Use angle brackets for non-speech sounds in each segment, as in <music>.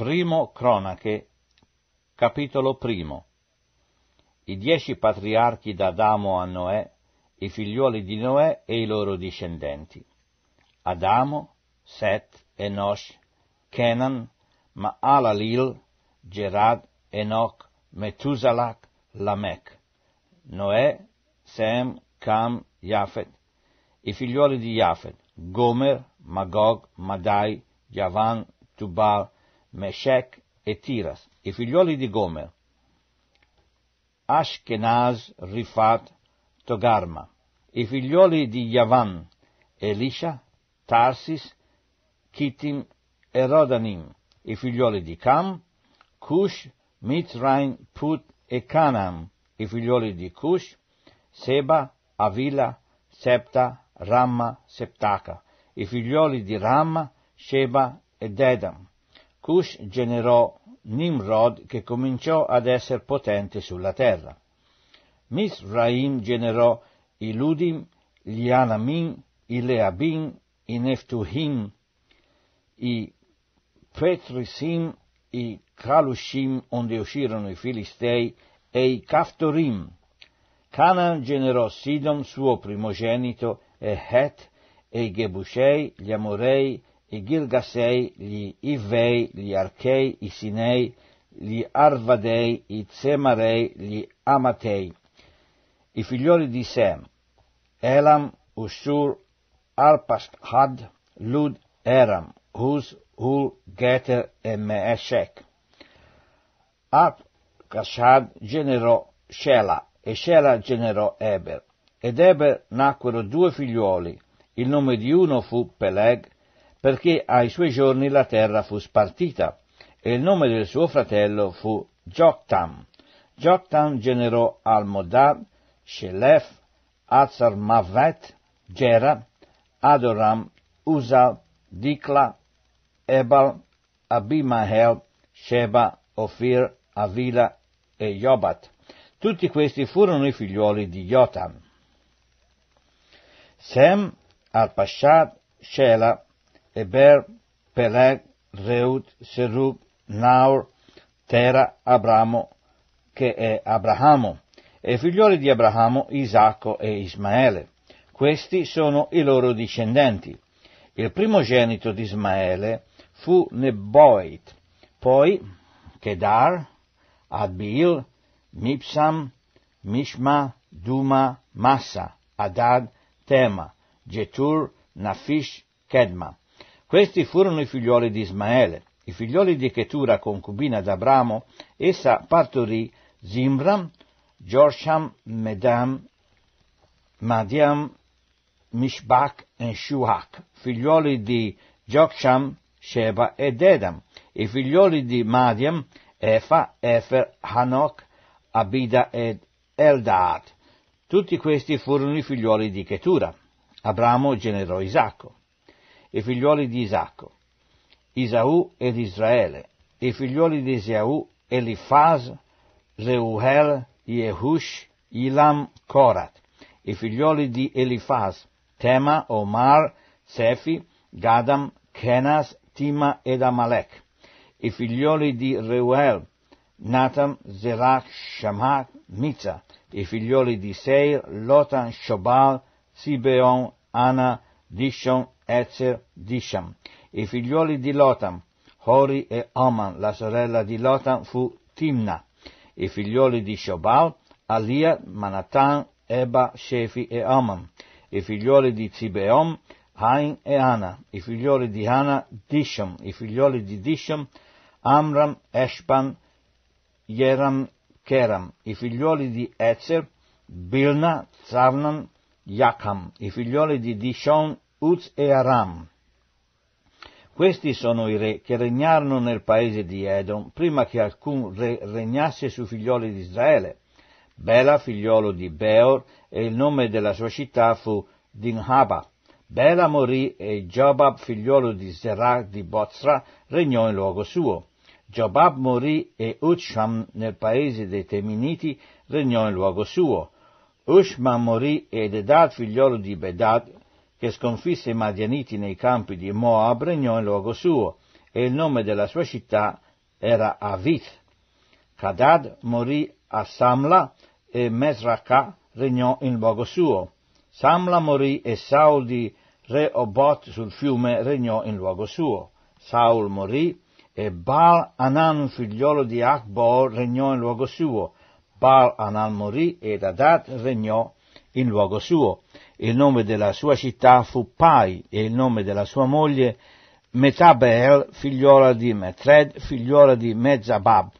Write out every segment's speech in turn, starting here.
Primo Cronache, capitolo primo. I dieci patriarchi da Adamo a Noè, i figliuoli di Noè e i loro discendenti. Adamo, Set, Enosh, Kenan, Maalalil, Gerad, Enoch, Metusalak, Lamech. Noè, Sem, Cam, Jafet, i figliuoli di Jafet, Gomer, Magog, Madai, Javan, Tubal, Meshech e Tiras, i figlioli di Gomer, Ashkenaz, Rifat, Togarma, i figlioli di Yavan, Elisha, Tarsis, Kittim e Rodanim, i figlioli di Cam, Cush, Mitrain, Put e Canaan, i figlioli di Cush, Seba, Avila, Septa, Ramma, Septaca, i figlioli di Ramma, Sheba e Dedam, Cush generò Nimrod che cominciò ad essere potente sulla terra. Misraim generò i Ludim, gli Anamim, i Leabim, i Neftuhim, i Petrisim, i Calushim, onde uscirono i Filistei, e i Caftorim. Canaan generò Sidom, suo primogenito, e Het, e i Gebushei, gli Amorei, i Girgasei, gli Ivei, gli Archei, i Sinei, gli Arvadei, i Zemarei, gli Amatei, i figlioli di Sem, Elam, Ushur, Arpashad, Lud, Eram, Hus, Hur, Geter e Meeshek. Arpashad generò Shela e Shela generò Eber, ed Eber nacquero due figlioli, il nome di uno fu Peleg, perché ai suoi giorni la terra fu spartita e il nome del suo fratello fu Joktam. Joktam generò Almodad, Shelef, Azarmavet, Gera, Adoram, Uzal, Dikla, Ebal, Abimahel, Sheba, Ophir, Avila e Jobat. Tutti questi furono i figliuoli di Jotam. Sem, Arpashad, Shela, Eber, Peleg, Reut, Serug, Naor, Tera, Abramo, che è Abramo, e figlioli di Abramo Isacco e Ismaele. Questi sono i loro discendenti. Il primogenito di Ismaele fu Neboit, poi Kedar, Abil, Mipsam, Mishma, Duma, Massa, Adad, Tema, Getur, Nafish, Kedma. Questi furono i figlioli di Ismaele, i figlioli di Chetura, concubina d'Abramo, essa partorì Zimram, Jorsham, Medam, Madiam, Mishbach e Shuach, figlioli di Joksham, Sheba ed Edam, i figlioli di Madiam, Efa, Efer, Hanok, Abida ed Eldaat. Tutti questi furono i figlioli di Chetura. Abramo generò Isacco i figlioli di Isacco, Isaù ed Israele, i figlioli di Esaù, Elifaz, Reuhel, Yehush, Ilam, Korat, i figlioli di Elifaz, Tema, Omar, Sefi, Gadam, Kenas, Tima ed Amalek, i figlioli di Reuel, Natam, Zerach, Shamach, Mizza, i figlioli di Seir, Lotan, Shobal, Sibeon, Ana, Dishon Ezer, Disham, i figliuoli di Lotam, Hori e Oman, la sorella di Lotam fu Timna, i figlioli di Shobal, Alia, Manatan, Eba, Shefi e Oman, i figlioli di Zibeom, Hain e Ana, i figlioli di Ana, Disham, i figlioli di Disham, Amram, Eshban, Yeram, Keram, i figlioli di Ezer, Bilna, Zavnan, Yakam, i figlioli di Dishon, Uz e Aram. Questi sono i re che regnarono nel paese di Edom prima che alcun re regnasse sui figlioli di Israele. Bela, figliolo di Beor, e il nome della sua città fu Dinhaba. Bela morì e Jobab, figliolo di Zerah di Bozra, regnò in luogo suo. Jobab morì e Usham nel paese dei Teminiti regnò in luogo suo. Ushma morì ed Edad, figliolo di Bedad, che sconfisse i Madianiti nei campi di Moab, regnò in luogo suo, e il nome della sua città era Avith. Kadad morì a Samla e Mesraca regnò in luogo suo. Samla morì e Saul di Rehoboth sul fiume regnò in luogo suo. Saul morì e Baal Anan, figliolo di Akbor, regnò in luogo suo. Baal Anan morì ed Adad regnò in luogo suo. Il nome della sua città fu Pai e il nome della sua moglie Metabel, figliola di Metred, figliola di Mezzabab.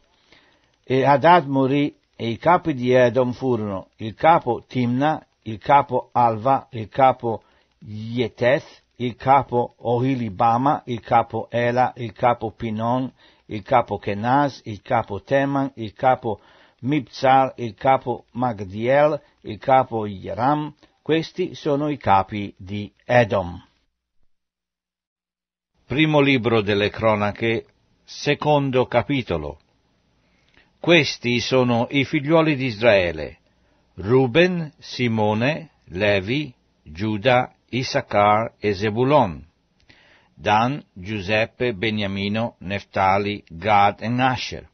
E Hadad morì e i capi di Edom furono il capo Timna, il capo Alva, il capo Yeteth, il capo Ohilibama, il capo Ela, il capo Pinon, il capo Kenaz, il capo Teman, il capo Mipzar, il capo Magdiel, il capo Yeram, questi sono i capi di Edom. Primo libro delle cronache, secondo capitolo. Questi sono i figliuoli di Israele, Ruben, Simone, Levi, Giuda, Issachar e Zebulon, Dan, Giuseppe, Beniamino, Neftali, Gad e Nasher.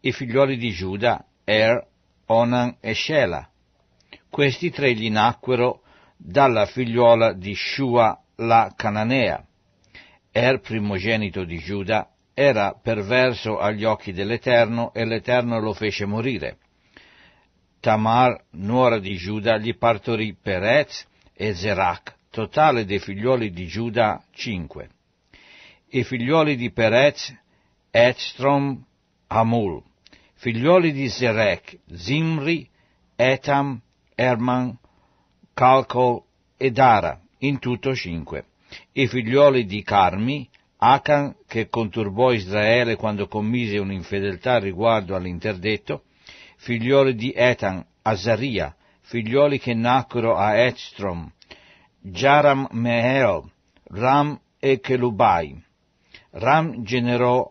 I figliuoli di Giuda, Er, Onan e Shela. Questi tre gli nacquero dalla figliuola di Shua la Cananea. Er, primogenito di Giuda, era perverso agli occhi dell'Eterno e l'Eterno lo fece morire. Tamar, nuora di Giuda, gli partorì Perez e Zerac, totale dei figliuoli di Giuda cinque. I figliuoli di Perez, Etstrom, Amul, figliuoli di Zerech, Zimri, Etam Herman, Calcol e Dara, in tutto cinque. I figlioli di Carmi, Akan, che conturbò Israele quando commise un'infedeltà riguardo all'interdetto, figlioli di Etan, Azaria, figlioli che nacquero a Edstrom, Jaram Meel, Ram e Chelubai. Ram generò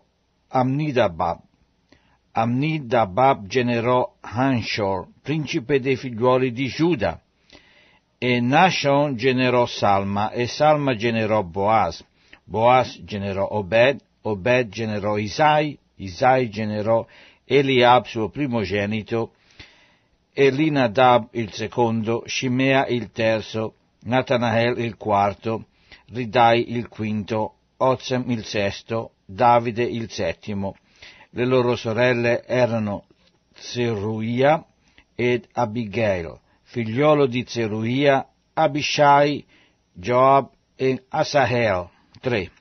Amnidabab, Amnidabab generò Hanshor, principe dei figliuoli di Giuda, e Nashon generò Salma, e Salma generò Boaz, Boaz generò Obed, Obed generò Isai, Isai generò Eliab suo primogenito, Elinadab il secondo, Shimea il terzo, Natanael il quarto, Ridai il quinto, Ozem il sesto, Davide il settimo, le loro sorelle erano Zeruia ed Abigail, figliolo di Zeruia, Abishai, Joab e Asahel. 3.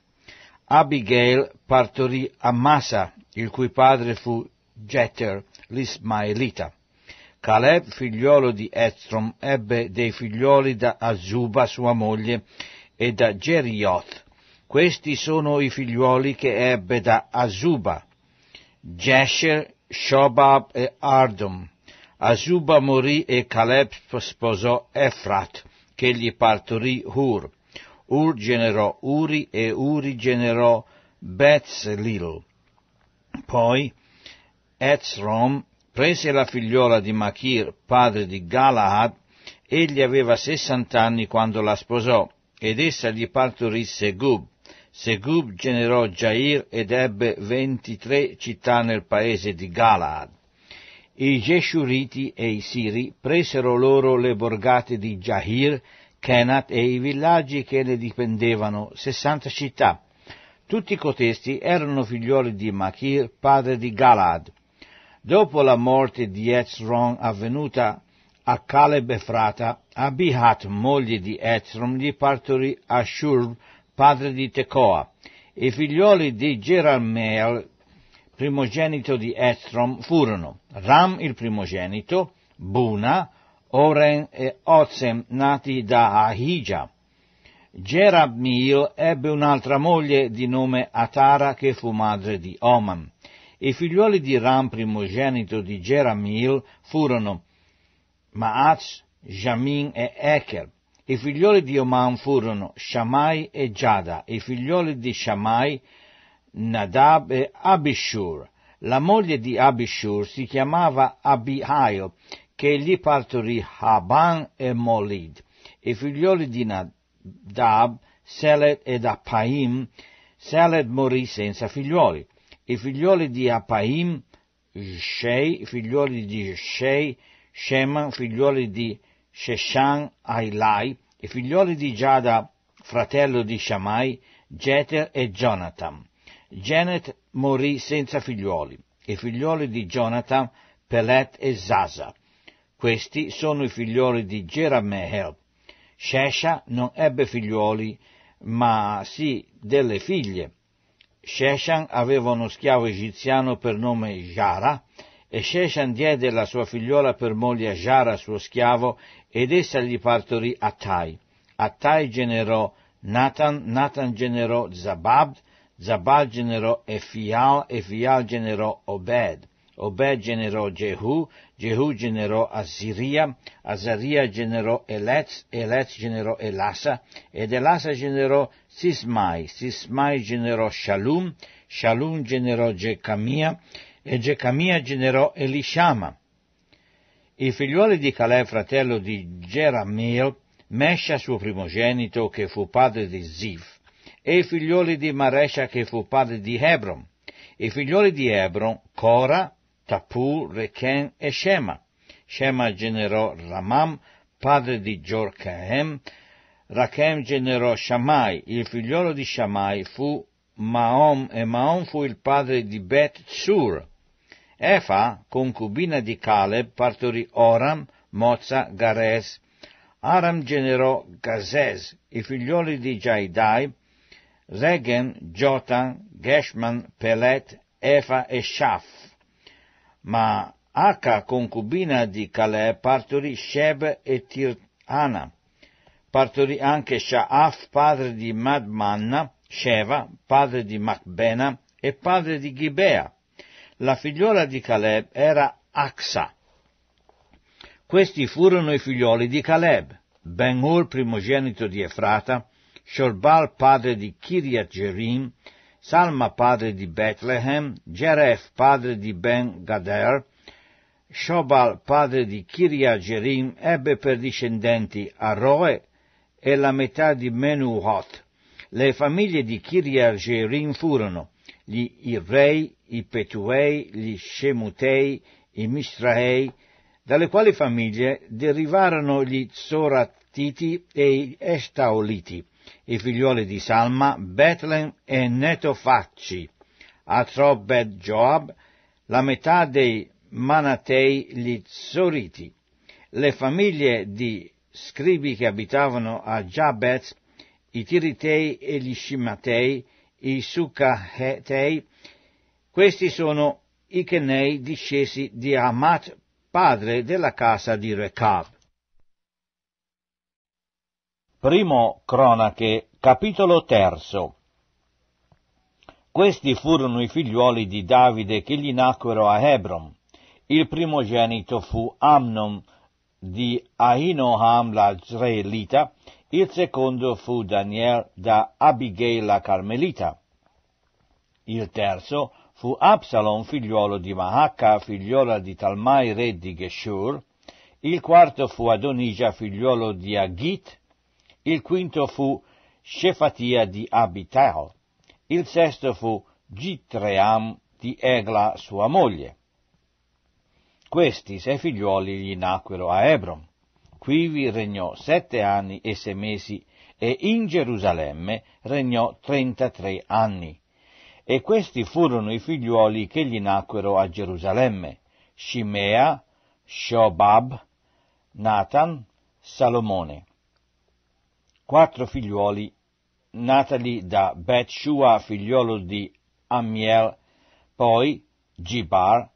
Abigail partorì Amasa, il cui padre fu Jeter, l'Ismaelita. Caleb, figliolo di Estrom, ebbe dei figlioli da Azuba, sua moglie, e da Gerioth. Questi sono i figlioli che ebbe da Azuba, Jesher, Shobab e Ardom. Azuba morì e Caleb sposò Efrat, che gli partorì Hur. Ur generò Uri e Uri generò Bezlil. Poi Ezrom prese la figliola di Machir, padre di Galahad, egli aveva sessant'anni quando la sposò, ed essa gli partorì Segub. Segub generò Jair ed ebbe ventitré città nel paese di Galaad. I Geshuriti e i Siri presero loro le borgate di Jahir, Kenat e i villaggi che ne dipendevano, sessanta città. Tutti cotesti erano figlioli di Machir, padre di Galad. Dopo la morte di Ezron avvenuta a Caleb e frata, Abihat, moglie di Ezron, gli partorì Ashur, padre di Tecoa, i figlioli di Gerameel, primogenito di Estrom, furono Ram il primogenito, Buna, Oren e Ozem, nati da Ahija. Gerabmeel ebbe un'altra moglie di nome Atara che fu madre di Oman. I figlioli di Ram, primogenito di Geramil, furono Maaz, Jamin e Eker. I figlioli di Oman furono Shammai e Giada, i figlioli di Shammai, Nadab e Abishur. La moglie di Abishur si chiamava Abihail, che gli partorì Haban e Molid. I figlioli di Nadab, Seled ed Apaim, Seled morì senza figlioli. I figlioli di Apaim, Shei, figlioli di Shei, Sheman, figlioli di Sheshan Ailai, i figlioli di Giada, fratello di Shamai, Jeter e Jonathan. Janet morì senza figlioli, i figlioli di Jonathan, Pelet e Zaza. Questi sono i figlioli di Jerameel. Shesha non ebbe figlioli, ma sì delle figlie. Sheshan aveva uno schiavo egiziano per nome Jara, e Sheshan diede la sua figliola per moglie a Jara, suo schiavo, ed essa gli partorì Attai. Attai generò Nathan, Nathan generò Zabab, Zabab generò Efial, Efial generò Obed. Obed generò Jehu, Jehu generò Aziria, Azaria generò Elez, Elez generò Elasa, ed Elasa generò Sismai, Sismai generò Shalom, Shalom generò Gecamia, e Gecamia generò Elishama, il figliuolo di Caleb, fratello di Gerameel, Mesha suo primogenito, che fu padre di Zif, e i figlioli di Maresha, che fu padre di Hebron. I figlioli di Hebron, Cora, Tapu, Rechen e Shema. Shema generò Ramam, padre di Jorcaem. Rachem generò Shammai. Il figliolo di Shammai fu Maom, e Maom fu il padre di Bet Sur. Efa, concubina di Caleb, partorì Oram, Mozza, Gares. Aram generò Gazez, i figlioli di Jaidai, Regen, Jotan, Geshman, Pelet, Efa e Shaf. Ma Aka, concubina di Caleb, partorì Sheb e Tirana. Partorì anche Shaaf, padre di Madmanna, Sheva, padre di Macbena e padre di Gibea. La figliola di Caleb era Axa. Questi furono i figlioli di Caleb, Ben-Hur primogenito di Efrata, Shorbal padre di Kiriat Jerim, Salma padre di Bethlehem, Jeref padre di Ben Gader, Shobal padre di Kiriat Jerim ebbe per discendenti Aroe e la metà di Menuhot. Le famiglie di Kiriat Jerim furono gli Irrei, i Petuei, gli Shemutei, i Misraei, dalle quali famiglie derivarono gli Zoratiti e gli Estaoliti, i figlioli di Salma, Betlem e Netofacci. A Joab, la metà dei Manatei gli Zoriti. Le famiglie di scribi che abitavano a Jabez, i Tiritei e gli Scimatei, i Succahetei, questi sono i Kenei discesi di Amat, padre della casa di Recab. Primo Cronache, capitolo terzo. Questi furono i figliuoli di Davide che gli nacquero a Hebron. Il primogenito fu Amnon di Ahinoam la Zreelita, il secondo fu Daniel da Abigail la Carmelita. Il terzo fu Absalom, figliuolo di Mahakka, figliola di Talmai, re di Geshur. Il quarto fu Adonija, figliuolo di Agit. Il quinto fu Shefatia di Abital. Il sesto fu Gitream di Egla, sua moglie. Questi sei figliuoli gli nacquero a Ebron. Quivi regnò sette anni e sei mesi e in Gerusalemme regnò trentatré anni. E questi furono i figliuoli che gli nacquero a Gerusalemme, Shimea, Shobab, Nathan, Salomone. Quattro figliuoli natali da Betshua, figliolo di Ammiel, poi Gibar,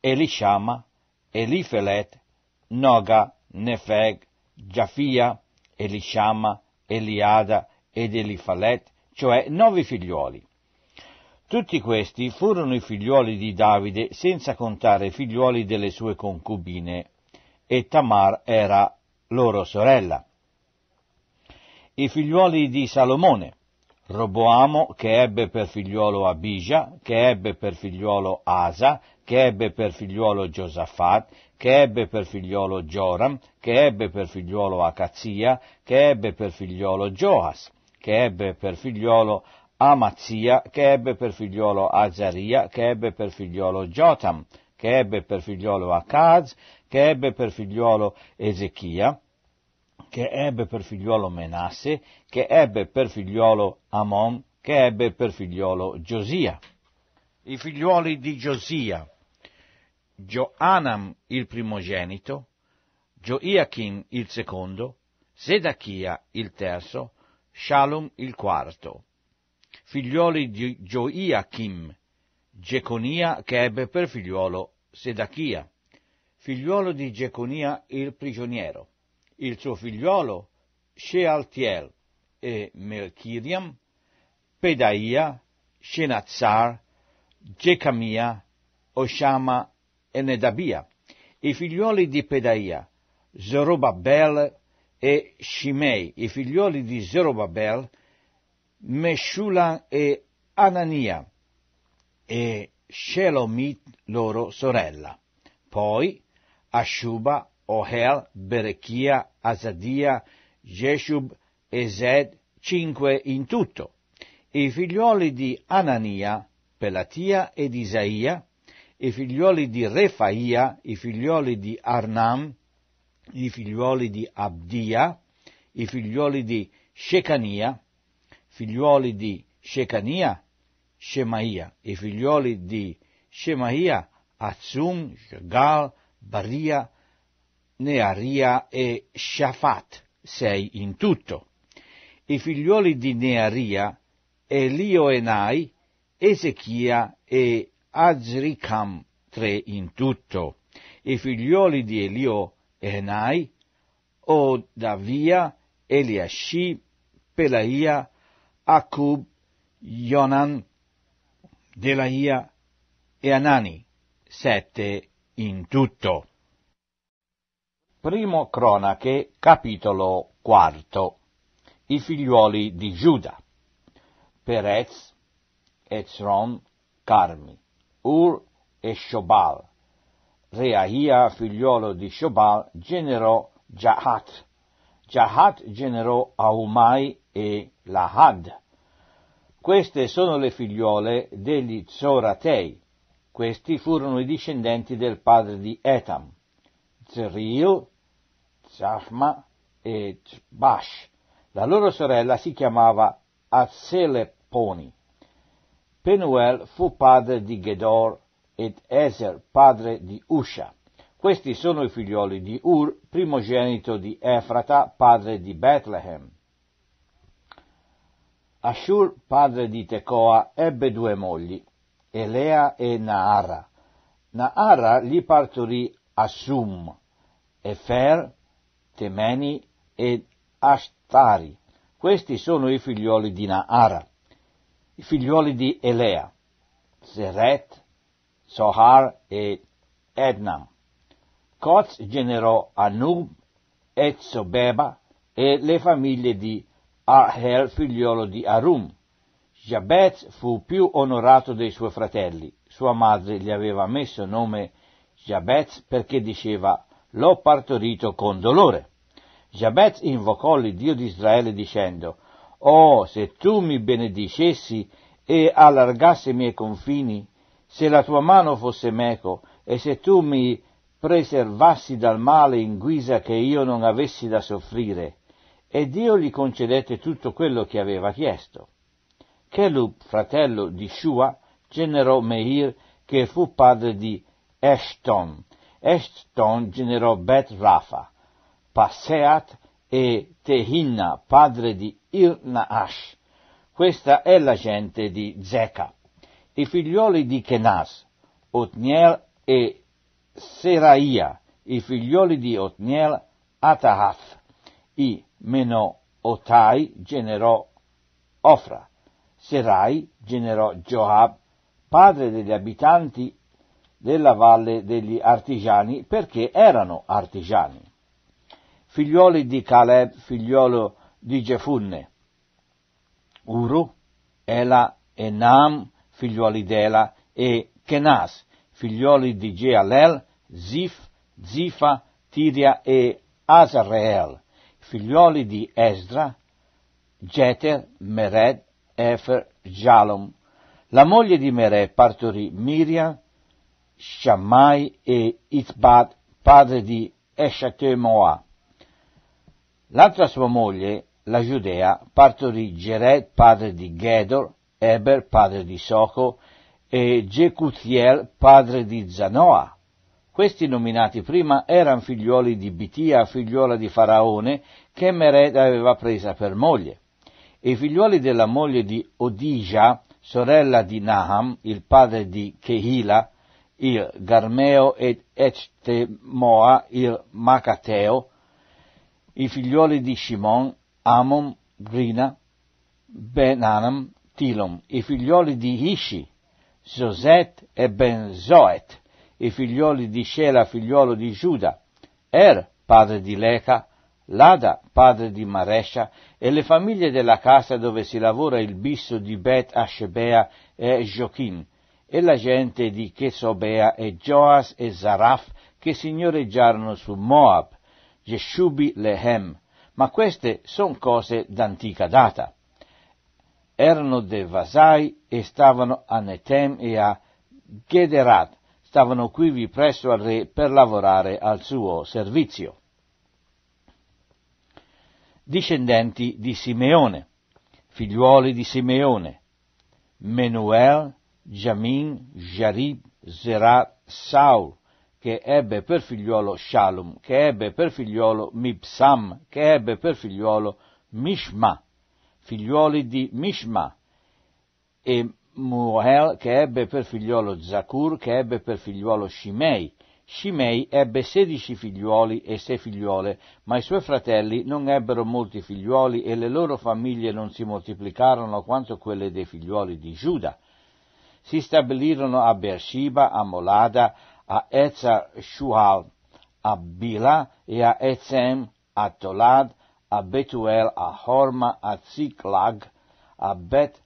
Elishama, Elifelet, Noga Nefeg, Giafia, Elishama, Eliada ed Elifalet, cioè nove figliuoli. Tutti questi furono i figliuoli di Davide, senza contare i figliuoli delle sue concubine, e Tamar era loro sorella. I figliuoli di Salomone, Roboamo che ebbe per figliuolo Abija, che ebbe per figliuolo Asa, che ebbe per figliuolo Giosafat, che ebbe per figliuolo Joram, che ebbe per figliuolo Acazia, che ebbe per figliuolo Joas, che ebbe per figliuolo Amazia, che ebbe per figliuolo Azaria, che ebbe per figliuolo Jotam, che ebbe per figliuolo Acaz, che ebbe per figliuolo Ezechia, che ebbe per figliuolo Menasse, che ebbe per figliuolo Amon, che ebbe per figliuolo Giosia. I figliuoli di Giosia Gioanam il primogenito, Gioiachim il secondo, Sedachia il terzo, Shalom il quarto. Figlioli di Gioiachim, Geconia che ebbe per figliuolo Sedachia, figliuolo di Geconia il prigioniero, il suo figliuolo Shealtiel e Melchiriam, Pedaia, Shenazar, Gecamia, Oshama e Nedabia, i figlioli di Pedaia, Zerubbabel e Shimei, i figlioli di Zerubbabel, Meshulam e Anania, e Shelomit loro sorella. Poi Ashuba, Ohel, Berechia, Azadia, Jeshub e Zed, cinque in tutto. I figlioli di Anania, Pelatia ed Isaia, i figlioli di Refaia, i figlioli di Arnam, i figlioli di Abdia, i figlioli di Shecania, figlioli di Shecania, Shemaia, i figlioli di Shemaia, Azum, Gal, Baria, Nearia e Shafat, sei in tutto. I figlioli di Nearia, Elioenai, Ezechia e Azricam, tre in tutto. I figlioli di Elio, Enai, Odavia, Eliashi, Pelaia, Akub, Yonan, Delaia e Anani, sette in tutto. Primo Cronache, capitolo quarto. I figliuoli di Giuda. Perez, Ezron, Carmi. Ur e Shobal. Reahia, Ahia, figliuolo di Shobal, generò Jahat. Jahat generò Aumai e Lahad. Queste sono le figliuole degli Zoratei. Questi furono i discendenti del padre di Etam, Zeril, Zahma e Zbash. La loro sorella si chiamava Azzeleponi. Penuel fu padre di Gedor ed Ezer padre di Usha. Questi sono i figlioli di Ur, primogenito di Efrata, padre di Bethlehem. Ashur, padre di Tecoa, ebbe due mogli, Elea e Naara. Naara gli partorì Assum, Efer, Temeni ed Ashtari. Questi sono i figlioli di Naara i figlioli di Elea, Zeret, Sohar e Edna. Coz generò Anub e e le famiglie di Ahel, figliolo di Arum. Jabez fu più onorato dei suoi fratelli. Sua madre gli aveva messo nome Jabez perché diceva l'ho partorito con dolore. Jabez invocò il Dio di Israele dicendo Oh, se tu mi benedicessi e allargassi i miei confini, se la tua mano fosse meco, e se tu mi preservassi dal male in guisa che io non avessi da soffrire. E Dio gli concedette tutto quello che aveva chiesto. Chelub, fratello di Shua, generò Meir, che fu padre di Eshton. Eshton generò Bet Rafa, Paseat e Tehinna, padre di Ir Naash. Questa è la gente di Zeca. I figlioli di Kenaz, Otniel e Seraia, i figlioli di Otniel, Atahath, i Menootai generò Ofra, Serai generò Joab, padre degli abitanti della valle degli artigiani perché erano artigiani. Figlioli di Caleb, figliolo di Gefunne. Uru, Ela Enam, Nam, figliuoli d'Ela, e Kenas, figlioli di Gealel, Zif, Zifa, Tiria e Azareel, figlioli di Esdra, Jeter, Mered, Efer, Jalom. La moglie di Mered partorì Miriam, Shammai e Itbad, padre di Eshatemoa. L'altra sua moglie, la Giudea, partorì Gered, padre di Gedor, Eber, padre di Soco, e Jecuthiel, padre di Zanoa. Questi nominati prima erano figliuoli di Bitia, figliuola di Faraone, che Mered aveva presa per moglie. E i figliuoli della moglie di Odija, sorella di Naham, il padre di Kehila, il Garmeo ed Echtemoa, il Macateo, i figlioli di Shimon, Amon, Rina, Benanam, Tilom, i figlioli di Ishi, Zoset e Benzoet, i figlioli di Shela, figliolo di Giuda, Er, padre di Leca, Lada, padre di Marescia, e le famiglie della casa dove si lavora il bisso di Bet Ashebea e Joachim, e la gente di Chesobea e Joas e Zaraf che signoreggiarono su Moab, Yeshubi Lehem, ma queste sono cose d'antica data. Erano dei Vasai e stavano a Netem e a Gederat, stavano quivi presso al re per lavorare al suo servizio. Discendenti di Simeone, figliuoli di Simeone, Menuel, Jamin, Jarib, Zerat, Saul, che ebbe per figliuolo Shalom, che ebbe per figliuolo Mipsam, che ebbe per figliuolo Mishma, figliuoli di Mishma, e Muel, che ebbe per figliuolo Zakur, che ebbe per figliuolo Shimei. Shimei ebbe sedici figliuoli e sei figliuole, ma i suoi fratelli non ebbero molti figliuoli e le loro famiglie non si moltiplicarono quanto quelle dei figliuoli di Giuda. Si stabilirono a Beersheba, a Molada, a Ezer Shual a Bila e a Ezem, a Tolad, a Betuel, a Horma, a Ziklag, a Bet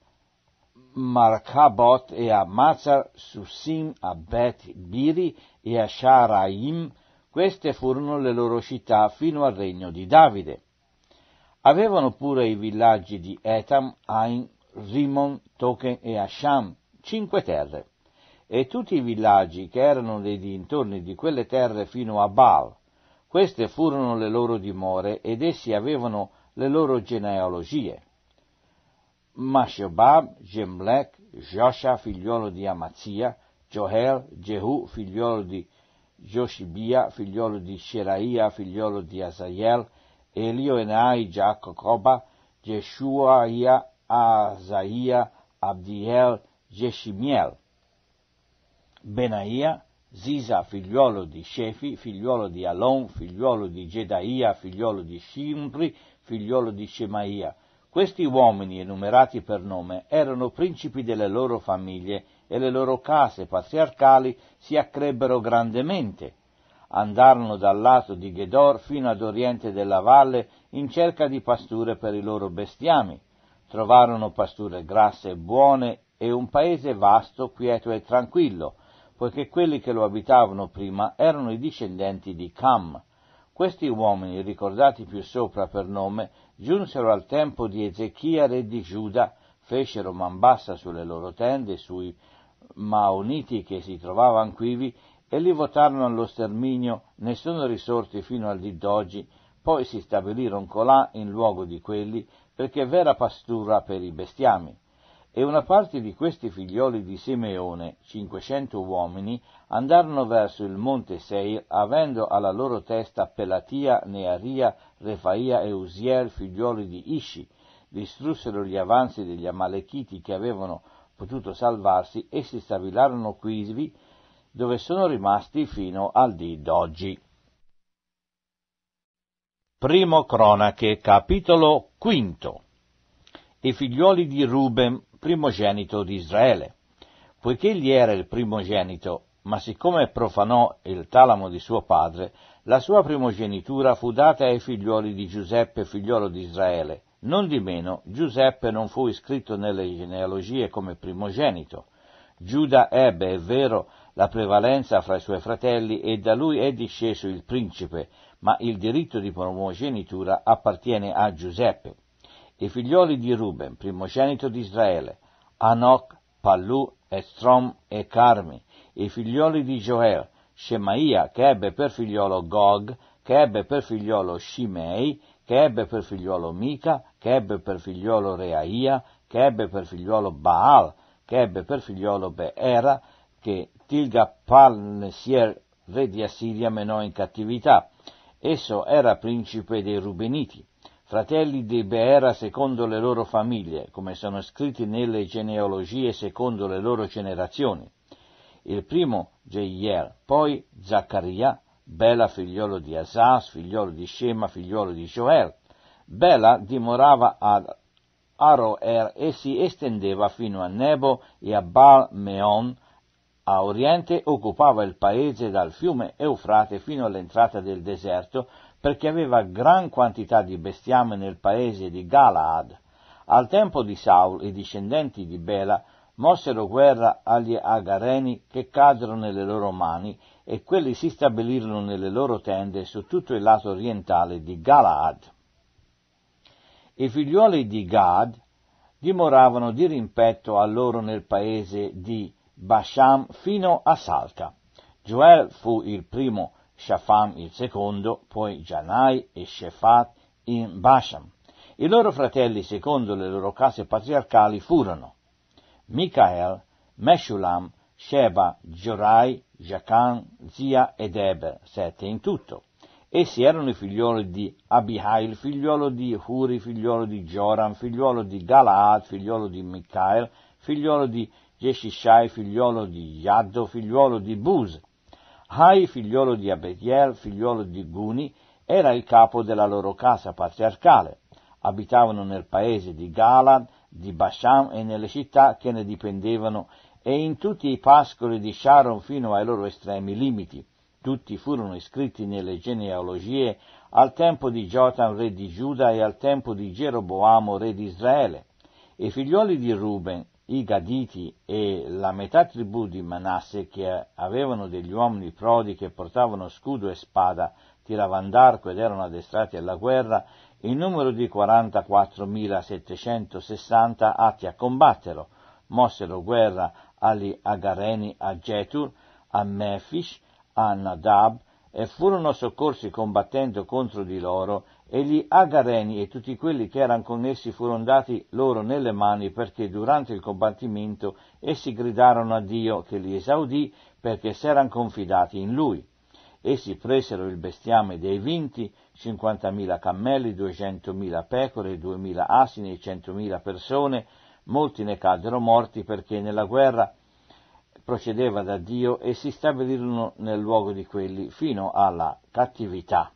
Markabot e a Mazar Susim, a Bet Biri e a Sharaim, queste furono le loro città fino al regno di Davide. Avevano pure i villaggi di Etam, Ain, Rimon, Token e Asham, cinque terre e tutti i villaggi che erano nei dintorni di quelle terre fino a Baal. Queste furono le loro dimore ed essi avevano le loro genealogie. Mashobab, Gemlech, Josha figliolo di Amazia, Johel, Jehu figliolo di Joshibia, figliolo di Sheraia, figliolo di Asaiel, Elioenai, Enai, Giacoba, Jeshuaia, Asaia, Abdiel, Jeshimiel, Benaia, Zisa figliuolo di Shefi, figliuolo di Alon, figliuolo di Gedaia, figliuolo di Shimri, figliuolo di Shemaia. Questi uomini, enumerati per nome, erano principi delle loro famiglie e le loro case patriarcali si accrebbero grandemente. Andarono dal lato di Gedor fino ad oriente della valle in cerca di pasture per i loro bestiami. Trovarono pasture grasse e buone e un paese vasto, quieto e tranquillo, poiché quelli che lo abitavano prima erano i discendenti di Cam. Questi uomini, ricordati più sopra per nome, giunsero al tempo di Ezechia re di Giuda, fecero man bassa sulle loro tende, sui maoniti che si trovavano quivi, e li votarono allo sterminio, ne sono risorti fino al dì d'oggi, poi si stabilirono colà in luogo di quelli, perché vera pastura per i bestiami. E una parte di questi figlioli di Simeone, 500 uomini, andarono verso il monte Seir, avendo alla loro testa Pelatia, Nearia, Refaia e Usiel, figlioli di Isci. Distrussero gli avanzi degli Amalechiti che avevano potuto salvarsi e si stabilarono quivi, dove sono rimasti fino al dì d'oggi. Primo Cronache, capitolo quinto. I figlioli di Ruben, primogenito di Israele. Poiché egli era il primogenito, ma siccome profanò il talamo di suo padre, la sua primogenitura fu data ai figlioli di Giuseppe, figliolo di Israele. Non di meno, Giuseppe non fu iscritto nelle genealogie come primogenito. Giuda ebbe, è vero, la prevalenza fra i suoi fratelli e da lui è disceso il principe, ma il diritto di primogenitura appartiene a Giuseppe i figlioli di Ruben, primogenito di Israele, Anok, Pallu, Estrom e Carmi, i figlioli di Joel, Shemaia, che ebbe per figliolo Gog, che ebbe per figliolo Shimei, che ebbe per figliolo Mica, che ebbe per figliolo Reaia, che ebbe per figliolo Baal, che ebbe per figliolo Beera, che Tilgapalnesier, re di Assiria, menò in cattività. Esso era principe dei Rubeniti fratelli di Beera secondo le loro famiglie, come sono scritti nelle genealogie secondo le loro generazioni. Il primo Jeiel, poi Zaccaria, Bela figliolo di Asas, figliolo di Shema, figliolo di Joel. Bela dimorava ad Aroer e si estendeva fino a Nebo e a Baal Meon, a oriente occupava il paese dal fiume Eufrate fino all'entrata del deserto, perché aveva gran quantità di bestiame nel paese di Galaad. Al tempo di Saul i discendenti di Bela mossero guerra agli Agareni che caddero nelle loro mani e quelli si stabilirono nelle loro tende su tutto il lato orientale di Galaad. I figliuoli di Gad dimoravano di rimpetto a loro nel paese di Basham fino a Salca. Joel fu il primo Shafam il secondo, poi Janai e Shefat in Basham. I loro fratelli, secondo le loro case patriarcali, furono Micael, Meshulam, Sheba, Giorai, Jacan, Zia ed Eber, sette in tutto. Essi erano i figlioli di Abihail, figliolo di Huri, figliolo di Joram, figliolo di Galaad, figliolo di Micael, figliolo di Jeshishai, figliolo di Yaddo, figliolo di Buz, hai, figliolo di Abediel, figliolo di Guni, era il capo della loro casa patriarcale. Abitavano nel paese di Galad, di Basham e nelle città che ne dipendevano e in tutti i pascoli di Sharon fino ai loro estremi limiti. Tutti furono iscritti nelle genealogie al tempo di Jotam, re di Giuda, e al tempo di Geroboamo, re di Israele. I figlioli di Ruben, i Gaditi e la metà tribù di Manasse che avevano degli uomini prodi che portavano scudo e spada, tiravano d'arco ed erano addestrati alla guerra, il numero di 44.760 atti a combatterlo, mossero guerra agli Agareni a Getur, a Mefish, a Nadab e furono soccorsi combattendo contro di loro e gli Agareni e tutti quelli che erano essi furono dati loro nelle mani perché durante il combattimento essi gridarono a Dio che li esaudì perché s'erano confidati in lui. Essi presero il bestiame dei vinti, 50.000 cammelli, 200.000 pecore, 2.000 asini e 100.000 persone, molti ne caddero morti perché nella guerra procedeva da Dio e si stabilirono nel luogo di quelli fino alla cattività.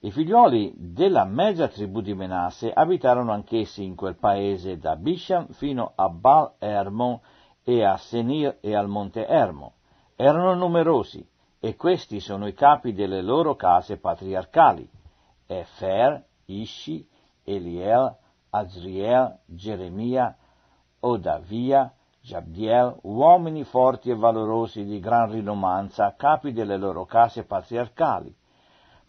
I figlioli della mezza tribù di Menasse abitarono anch'essi in quel paese da Bisham fino a Baal Ermon e a Senir e al monte Ermo. Erano numerosi e questi sono i capi delle loro case patriarcali: Efer, Ishi, Eliel, Azriel, Geremia, Odavia, Jabdiel, uomini forti e valorosi di gran rinomanza, capi delle loro case patriarcali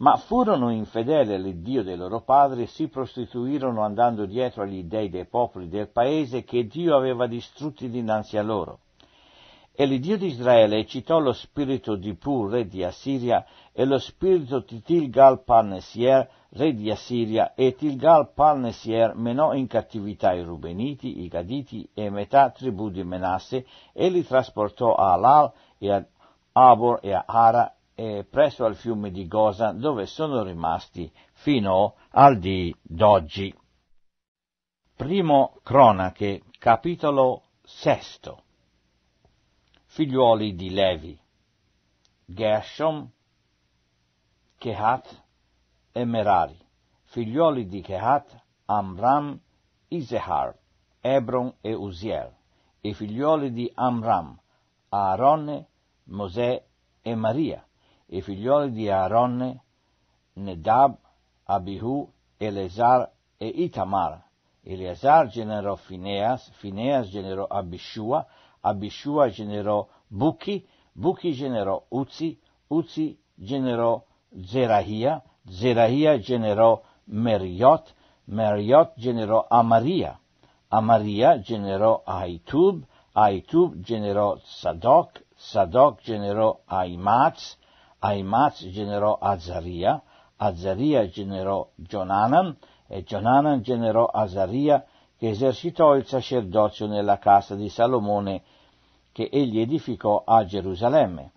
ma furono infedeli all'Iddio dei loro padri e si prostituirono andando dietro agli dei dei popoli del paese che Dio aveva distrutti dinanzi a loro. E l'Iddio di Israele eccitò lo spirito di Pur, re di Assiria, e lo spirito di Tilgal-Palnesier, re di Assiria, e Tilgal-Palnesier menò in cattività i Rubeniti, i Gaditi e metà tribù di Menasse, e li trasportò a Alal e a Abor e a Ara eh, presso al fiume di Gosa dove sono rimasti fino al di d'oggi. Primo Cronache, capitolo sesto. Figliuoli di Levi. Gershom, Kehat e Merari. Figliuoli di Kehat, Amram, Isehar, Ebron e Uziel. I figliuoli di Amram, Aaron, Mosè e Maria i figlioli di Aaronne, Nedab, Abihu, Eleazar e Itamar. Eleazar generò Fineas, Fineas generò Abishua, Abishua generò Buchi, Buchi generò Uzi, Uzi generò Zerahia, Zerahia generò Meriot, Meriot generò Amaria, Amaria generò Aitub, Aitub generò Sadoc, Sadoc generò Aimatz, Aimaz generò Azaria, Azaria generò Gionanan e Gionanan generò Azaria che esercitò il sacerdozio nella casa di Salomone che egli edificò a Gerusalemme.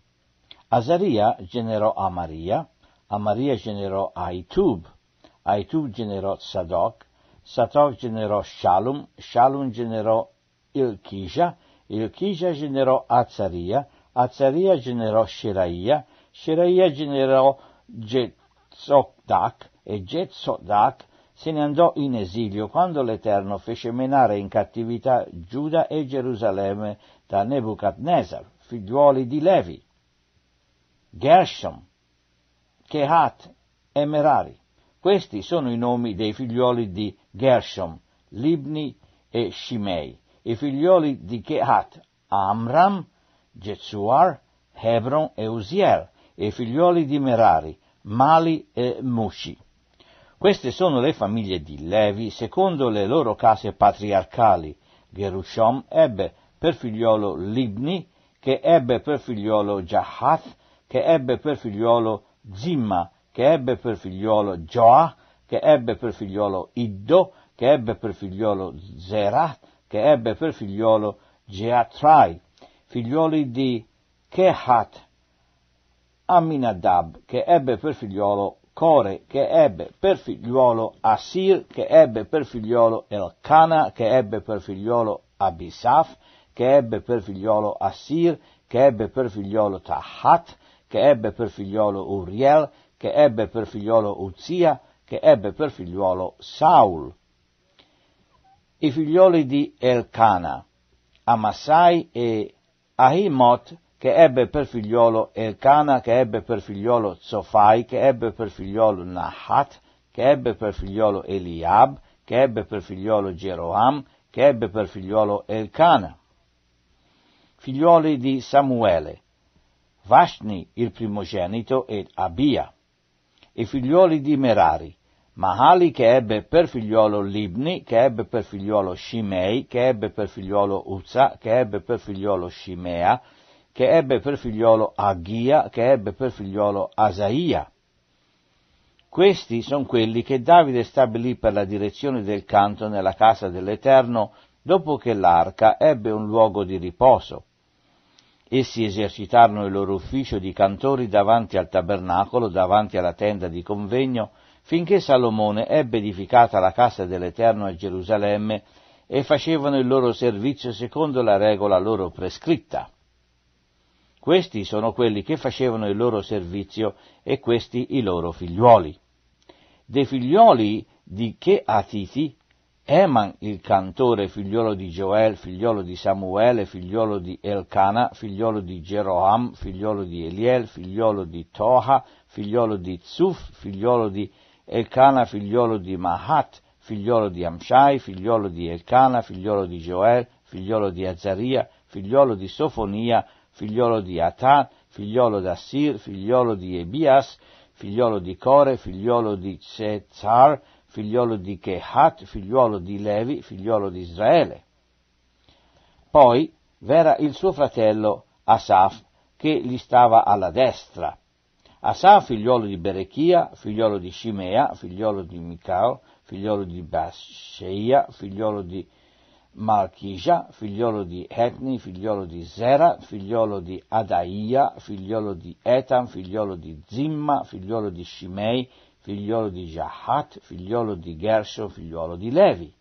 Azaria generò Amaria, Amaria generò Aitub, Aitub generò Sadoc, Sadoc generò Shalom, Shalom generò Ilkija, Ilkija generò Azaria, Azaria generò Sheraia, Shiraya generò Gezzokdak e Gezzokdak se ne andò in esilio quando l'Eterno fece menare in cattività Giuda e Gerusalemme da Nebuchadnezzar, figliuoli di Levi, Gershom, Kehat e Merari. Questi sono i nomi dei figliuoli di Gershom, Libni e Shimei, i figliuoli di Kehat, Amram, Getsuar, Hebron e Uziel, e figlioli di Merari, Mali e Mushi. Queste sono le famiglie di Levi secondo le loro case patriarcali. Gerushom ebbe per figliolo Libni, che ebbe per figliolo Jahath, che ebbe per figliolo Zimma, che ebbe per figliolo Joah, che ebbe per figliolo Iddo, che ebbe per figliolo Zerah, che ebbe per figliolo Geatrai, figlioli di Kehat, Amminadab che ebbe per figliolo Core che ebbe per figliolo Asir, che ebbe per figliolo Elkana, che ebbe per figliolo Abisaf che ebbe per figliolo Asir, che ebbe per figliolo Tahat che ebbe per figliolo Uriel che ebbe per figliolo Uzia che ebbe per figliolo Saul. I figlioli di Elkana, Amasai e Ahimot che ebbe per figliolo Elcana, che ebbe per figliolo Zofai, che ebbe per figliolo Nahat, che ebbe per figliolo Eliab, che ebbe per figliolo Geroam, che ebbe per figliolo Elcana. Figlioli di Samuele, Vashni il primogenito ed Abia, e figlioli di Merari, Mahali che ebbe per figliolo Libni, che ebbe per figliolo Shimei, che ebbe per figliolo Uzza, che ebbe per figliolo Shimea, che ebbe per figliolo Aghia, che ebbe per figliolo Asaia. Questi sono quelli che Davide stabilì per la direzione del canto nella casa dell'Eterno dopo che l'arca ebbe un luogo di riposo. Essi esercitarono il loro ufficio di cantori davanti al tabernacolo, davanti alla tenda di convegno, finché Salomone ebbe edificata la casa dell'Eterno a Gerusalemme e facevano il loro servizio secondo la regola loro prescritta. Questi sono quelli che facevano il loro servizio e questi i loro figliuoli. Dei figliuoli di Cheatiti, Eman il cantore, figliuolo di Joel, figliuolo di Samuele, figliuolo di Elcana, figliuolo di Geroam, figliuolo di Eliel, figliuolo di Toha, figliuolo di Zuf, figliuolo di Elcana, figliuolo di Mahat, figliolo di Amshai, figliolo di Elcana, figliolo di Joel, figliolo di Azaria, figliolo di Sofonia, figliolo di Atan, figliolo di Assir, figliolo di Ebias, figliolo di Core, figliolo di Cezar, figliolo di Kehat, figliolo di Levi, figliolo di Israele. Poi v'era il suo fratello Asaf, che gli stava alla destra. Asaf, figliolo di Berechia, figliolo di Shimea, figliolo di Micao, figliolo di Basceia, figliolo di Malchisha, figliolo di Etni, figliolo di Zera, figliolo di Adaia, figliolo di Etan, figliolo di Zimma, figliolo di Shimei, figliolo di Jahat, figliolo di Gershon, figliolo di Levi.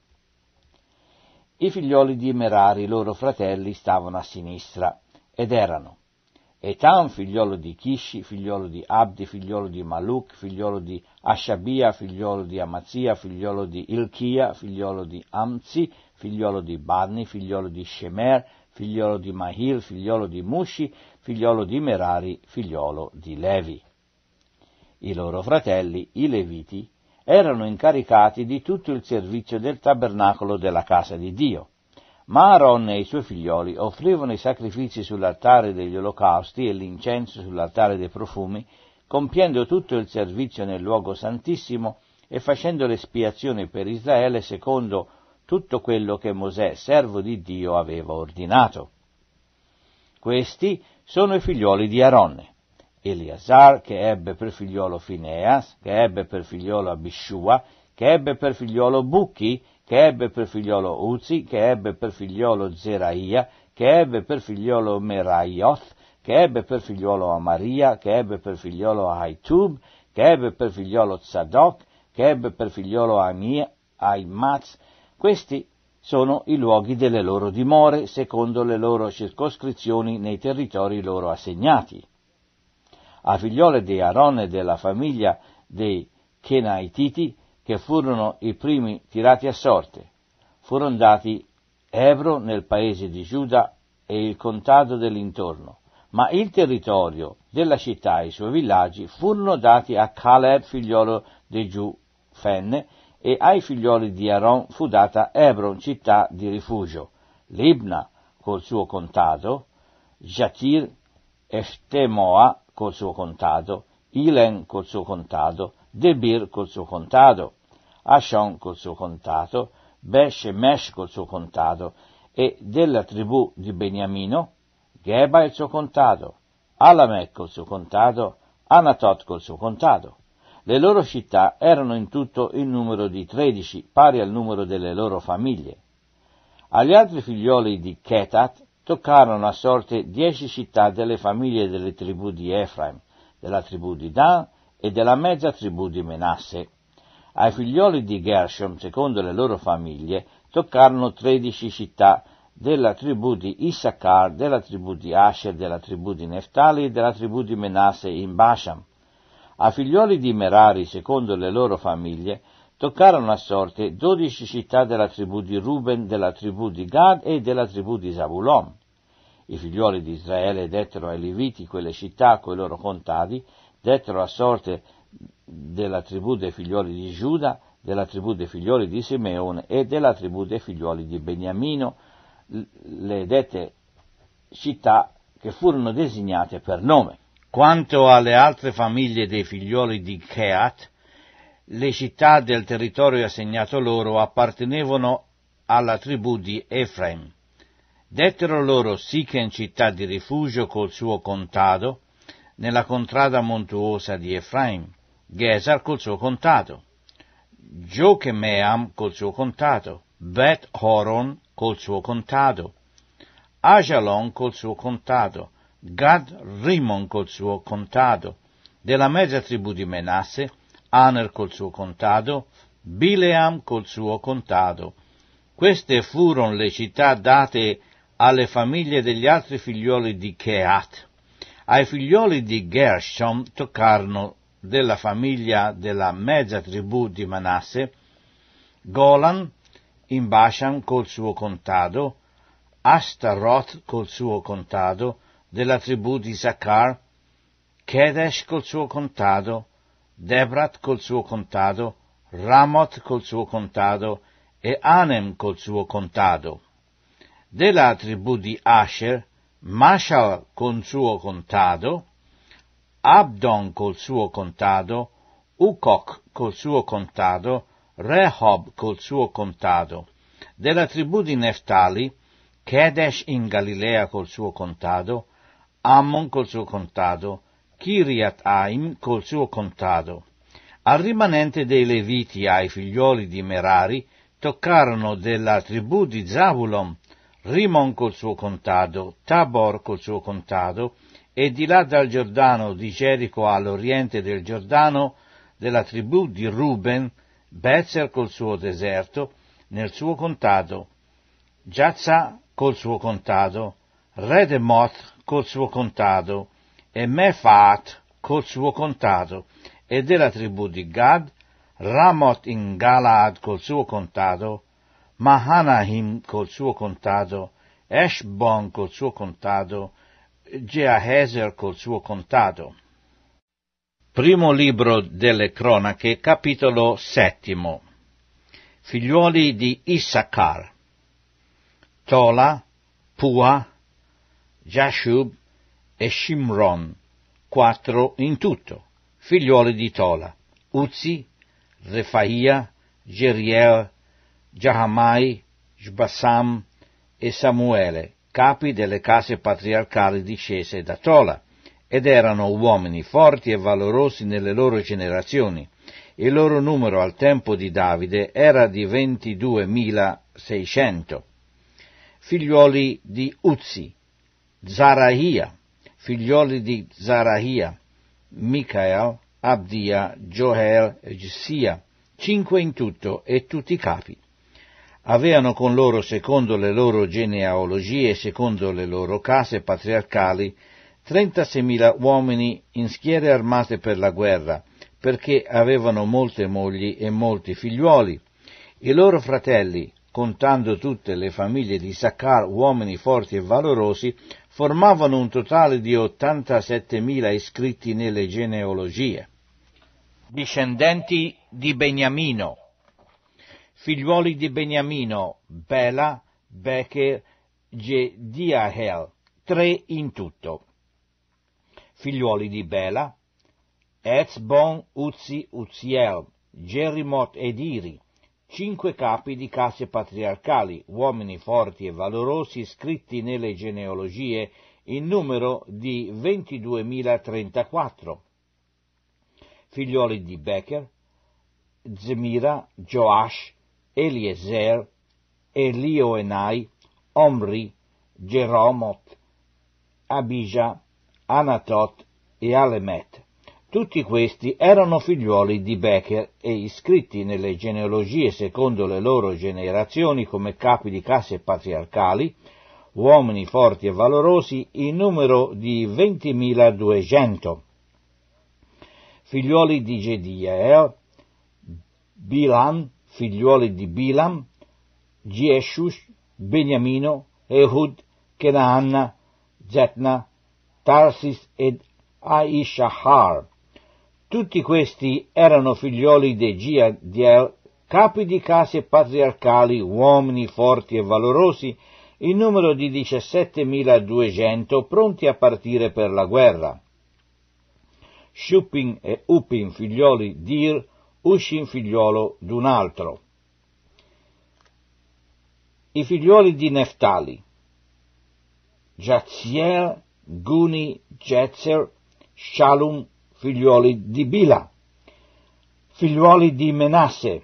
I figlioli di Merari, loro fratelli, stavano a sinistra, ed erano Etan, figliolo di Kishi, figliolo di Abdi, figliolo di Maluk, figliolo di Ashabia, figliolo di Amazia, figliolo di Ilchia, figliolo di Amzi, figliolo di Barni, figliolo di Shemer, figliolo di Mahil, figliolo di Mushi, figliolo di Merari, figliolo di Levi. I loro fratelli, i Leviti, erano incaricati di tutto il servizio del tabernacolo della casa di Dio. Ma Aaron e i suoi figlioli offrivano i sacrifici sull'altare degli olocausti e l'incenso sull'altare dei profumi, compiendo tutto il servizio nel luogo santissimo e facendo l'espiazione per Israele secondo tutto quello che Mosè, servo di Dio, aveva ordinato. Questi sono i figlioli di Aronne. Eleazar, che ebbe per figliolo Fineas, che ebbe per figliolo Abishua, che ebbe per figliolo Bucchi, che ebbe per figliolo Uzi, che ebbe per figliolo Zeraia, che ebbe per figliolo Meraioth, che ebbe per figliolo Amaria, che ebbe per figliolo Aitub, che ebbe per figliolo Zadok, che ebbe per figliolo Aimaz, questi sono i luoghi delle loro dimore secondo le loro circoscrizioni nei territori loro assegnati. A figliole di Aaron e della famiglia dei Kenaititi, che furono i primi tirati a sorte, furono dati Ebro nel paese di Giuda e il contado dell'intorno, ma il territorio della città e i suoi villaggi furono dati a Caleb figliolo di Giufenne, e ai figlioli di Aaron fu data Hebron, città di rifugio, Libna col suo contado, Jatir Eftemoa col suo contado, Ilen col suo contado, Debir col suo contado, Ashon col suo contato, Beshemesh col suo contado e della tribù di Beniamino, Geba il suo contado, Alamec col suo contado, Anatot col suo contado. Le loro città erano in tutto in numero di tredici, pari al numero delle loro famiglie. Agli altri figlioli di Ketat toccarono a sorte dieci città delle famiglie delle tribù di Efraim, della tribù di Dan e della mezza tribù di Menasse. Ai figlioli di Gershom, secondo le loro famiglie, toccarono tredici città della tribù di Issachar, della tribù di Asher, della tribù di Neftali e della tribù di Menasse in Basham. A figlioli di Merari, secondo le loro famiglie, toccarono a sorte dodici città della tribù di Ruben, della tribù di Gad e della tribù di Zabulon. I figlioli di Israele dettero ai Leviti quelle città coi loro contadi, dettero a sorte della tribù dei figlioli di Giuda, della tribù dei figlioli di Simeone e della tribù dei figlioli di Beniamino, le dette città che furono designate per nome. Quanto alle altre famiglie dei figlioli di Keat, le città del territorio assegnato loro appartenevano alla tribù di Efraim. Dettero loro Sichen città di rifugio col suo contado, nella contrada montuosa di Efraim, Gesar col suo contado, Jochemeam col suo contado, Beth Horon col suo contado, Ajalon col suo contado, Gad Rimon col suo contado, della mezza tribù di Menasse, Aner col suo contado, Bileam col suo contado. Queste furono le città date alle famiglie degli altri figlioli di Cheat. Ai figlioli di Gershom toccarono della famiglia della mezza tribù di Manasse, Golan in Basham col suo contado, Astaroth col suo contado, della tribù di Zaccar, Kedesh col suo contado, Debrat col suo contado, Ramoth col suo contado e Anem col suo contado. Della tribù di Asher, Mashal col suo contado, Abdon col suo contado, Ukok col suo contado, Rehob col suo contado. Della tribù di Neftali, Kedesh in Galilea col suo contado, Ammon col suo contado, Kiriat Aim col suo contado. Al rimanente dei Leviti ai figlioli di Merari toccarono della tribù di Zabulon, Rimon col suo contado, Tabor col suo contado, e di là dal Giordano di Gerico all'oriente del Giordano, della tribù di Ruben, Bezer col suo deserto, nel suo contado, Giazza col suo contado, Redemoth col suo contado, e Mefaat col suo contado, e della tribù di Gad, Ramoth in Galaad col suo contado, Mahanahim col suo contado, Eshbon col suo contado, Geahezer col suo contado. Primo libro delle cronache, capitolo settimo. Figliuoli di Issachar. Tola, Pua, Jashub e Shimron, quattro in tutto, figliuoli di Tola, Uzzi, Refaia, Geriel, Jahamai, Shbassam e Samuele, capi delle case patriarcali discese da Tola, ed erano uomini forti e valorosi nelle loro generazioni. Il loro numero al tempo di Davide era di 22.600. Figliuoli di Uzzi, Zarahia, figlioli di Zarahia, Michael, Abdia, Joel e Gissia, cinque in tutto e tutti capi. Avevano con loro, secondo le loro genealogie e secondo le loro case patriarcali, 36.000 uomini in schiere armate per la guerra, perché avevano molte mogli e molti figliuoli. I loro fratelli, contando tutte le famiglie di Saccar, uomini forti e valorosi, formavano un totale di 87.000 iscritti nelle genealogie, discendenti di Beniamino, figliuoli di Beniamino, Bela, Becher, Gediahel, tre in tutto, figliuoli di Bela, Ezbon, Uzi, Uziel, Gerimot ed Iri, cinque capi di case patriarcali, uomini forti e valorosi scritti nelle genealogie in numero di 22.034, figlioli di Becher, Zemira, Joash, Eliezer, Elioenai, Omri, Geromot, Abija, Anatot e Alemet. Tutti questi erano figliuoli di Becher e iscritti nelle genealogie secondo le loro generazioni come capi di casse patriarcali, uomini forti e valorosi, in numero di 20.200. Figliuoli di Gediael, Bilan, figliuoli di Bilam, Gieshush, Beniamino, Ehud, Kenaanna, Zetna, Tarsis ed Aishahar tutti questi erano figlioli dei Giadiel, capi di case patriarcali, uomini forti e valorosi, in numero di 17.200 pronti a partire per la guerra. Shupin e Upin, figlioli d'Ir, Ushin figliolo d'un altro. I figlioli di Neftali Jaziel, Guni, Jetzer, Shalom, figliuoli di Bila, figliuoli di Menasse,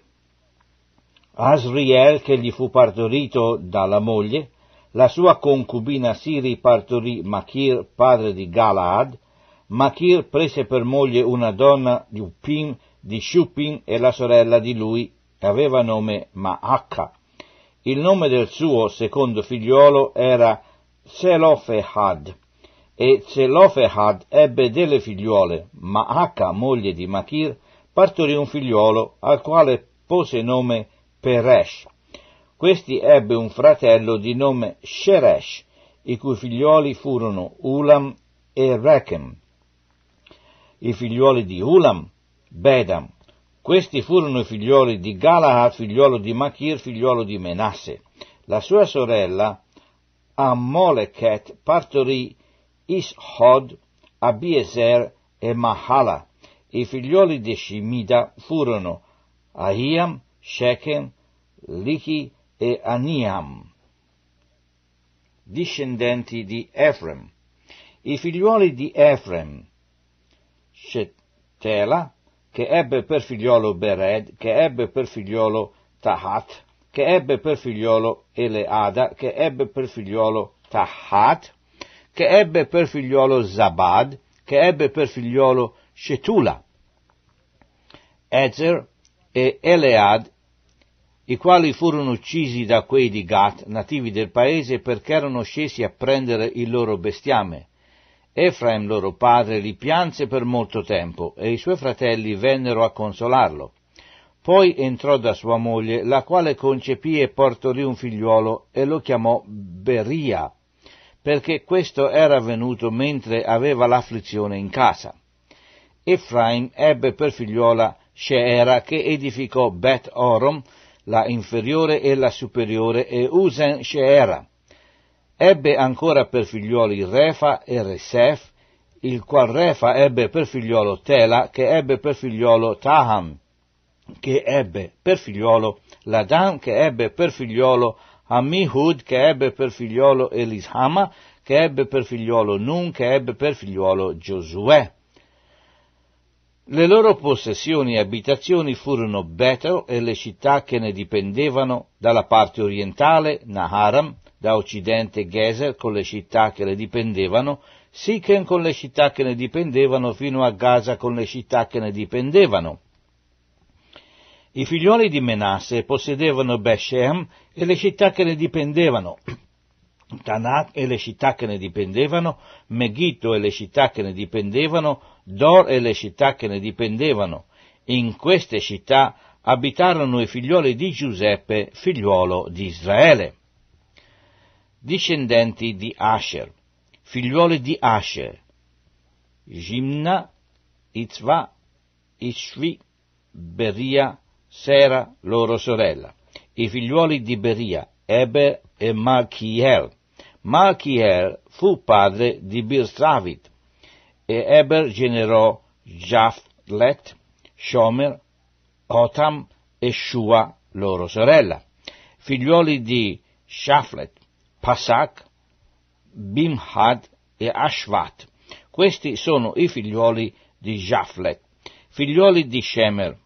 Asriel che gli fu partorito dalla moglie, la sua concubina Siri partorì Machir, padre di Galaad, Machir prese per moglie una donna di Uppim, di Shupin e la sorella di lui aveva nome Maacca. Il nome del suo secondo figliuolo era Selofehad. E Zelofehad ebbe delle figliuole, ma Acca, moglie di Machir, partorì un figliuolo al quale pose nome Peresh. Questi ebbe un fratello di nome Sheresh, i cui figliuoli furono Ulam e Rechem. I figliuoli di Ulam, Bedam. Questi furono i figliuoli di Galahad, figliuolo di Machir, figliuolo di Menasse. La sua sorella, Ammoleket, partorì Ishod, Abiezer e Mahala. I figlioli di Shimida furono Ahiam, Shechem, Lichi e Aniam, discendenti di Efrem. I figlioli di Efrem, Shetela, che ebbe per figliolo Bered, che ebbe per figliolo Tahat, che ebbe per figliolo Eleada, che ebbe per figliolo Tahat, che ebbe per figliolo Zabad, che ebbe per figliolo Shetula, Ezer e Elead, i quali furono uccisi da quei di Gat, nativi del paese, perché erano scesi a prendere il loro bestiame. Efraim, loro padre, li pianse per molto tempo, e i suoi fratelli vennero a consolarlo. Poi entrò da sua moglie, la quale concepì e portò lì un figliuolo, e lo chiamò Beria perché questo era avvenuto mentre aveva l'afflizione in casa. Efraim ebbe per figliuola Sheera che edificò Bet Orom, la inferiore e la superiore, e Usen Sheera. Ebbe ancora per figliuoli Refa e Resef, il qual Refa ebbe per figliuolo Tela, che ebbe per figliuolo Taham, che ebbe per figliuolo Ladan, che ebbe per figliuolo a che ebbe per figliolo Elishama, che ebbe per figliolo Nun, che ebbe per figliolo Giosuè. Le loro possessioni e abitazioni furono Betel e le città che ne dipendevano, dalla parte orientale Naharam, da occidente Gezer con le città che le dipendevano, Sichen con le città che ne dipendevano, fino a Gaza con le città che ne dipendevano. I figlioli di Menasse possedevano Beshem e le città che ne dipendevano, <clears throat> Tanakh e le città che ne dipendevano, Megiddo e le città che ne dipendevano, Dor e le città che ne dipendevano. In queste città abitarono i figlioli di Giuseppe, figliuolo di Israele. Discendenti di Asher, figliuoli di Asher, Jimna, Itzva, Ishvi, Beria, Sera, loro sorella. I figliuoli di Beria, Eber e Malchiel. Malchiel fu padre di Birsavit, e Eber generò Jaflet, Shomer, Otam e Shua, loro sorella. Figliuoli di Shaflet, Pasak, Bimhad e Ashvat. Questi sono i figliuoli di Jaflet. Figliuoli di Shemer,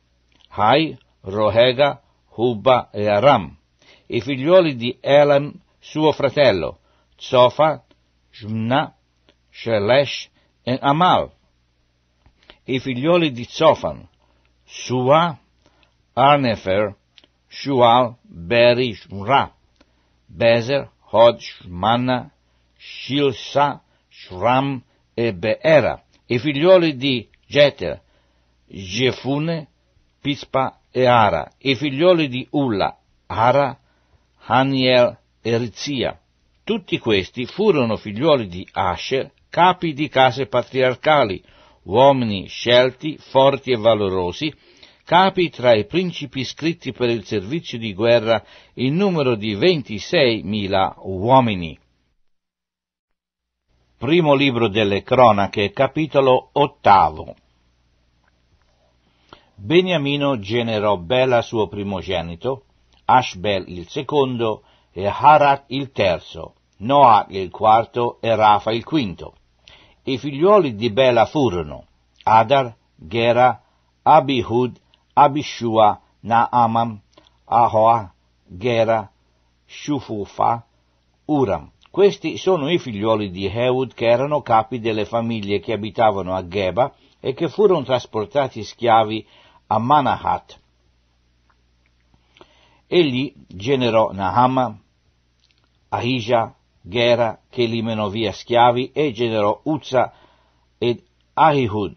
Hai, Rohega, Hubba e Aram, i figlioli di Elam, suo fratello, Zofa, Shmna, Shelesh e Amal, i figlioli di Zofan, Sua, Arnefer, Shual, Beri, Shmra, Bezer, Hod, Shmana, Shilsa, Shram e Beera, i figlioli di Jeter, Jefune, Pispa e Ara, i figlioli di Ulla, Ara, Haniel e Rizia. Tutti questi furono figlioli di Asher, capi di case patriarcali, uomini scelti, forti e valorosi, capi tra i principi iscritti per il servizio di guerra in numero di 26.000 uomini. Primo libro delle cronache, capitolo ottavo. Beniamino generò Bela suo primogenito, Ashbel il secondo e Harat il terzo, Noah il quarto e Rafa il quinto. I figliuoli di Bela furono Adar, Gera, Abihud, Abishua, Naamam, Ahoa, Gera, Shufufa, Uram. Questi sono i figlioli di Heud che erano capi delle famiglie che abitavano a Geba e che furono trasportati schiavi a Manahat. Egli generò Nahama, Ahija, Gera, che li menò via schiavi, e generò Uzza ed Ahihud.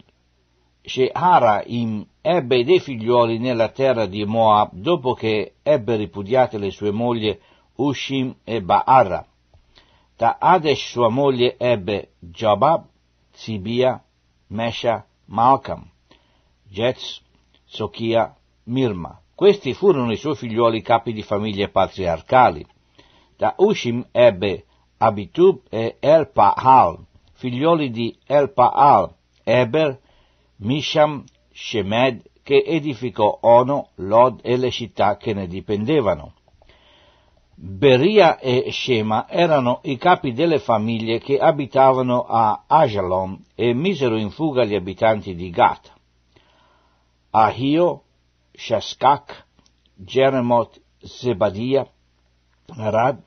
Sheharaim ebbe dei figliuoli nella terra di Moab dopo che ebbe ripudiate le sue mogli Ushim e Baarra. Da Adesh sua moglie ebbe Jobab, Sibia, Mesha, Malcolm, Jets, Zochia, Mirma. Questi furono i suoi figliuoli capi di famiglie patriarcali. Da Ushim ebbe Abitub e Elpaal, figlioli di Elpaal, Eber, Misham, Shemed, che edificò Ono, Lod e le città che ne dipendevano. Beria e Shema erano i capi delle famiglie che abitavano a Ajalon e misero in fuga gli abitanti di Gat. Ahio, Shaskak, Jeremot, Zebadia, Rad,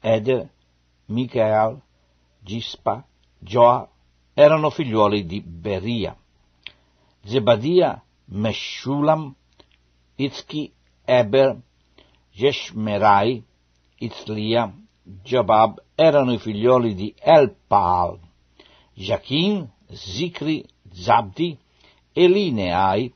Eder, Michael, Gispa, Joa erano figliuoli di Beria. Zebadia, Meshulam, Itzki, Eber, Jeshmerai, Itzlia, Jobab erano i figlioli di Elpaal, Jachin, Zikri, Zabdi, Elineai,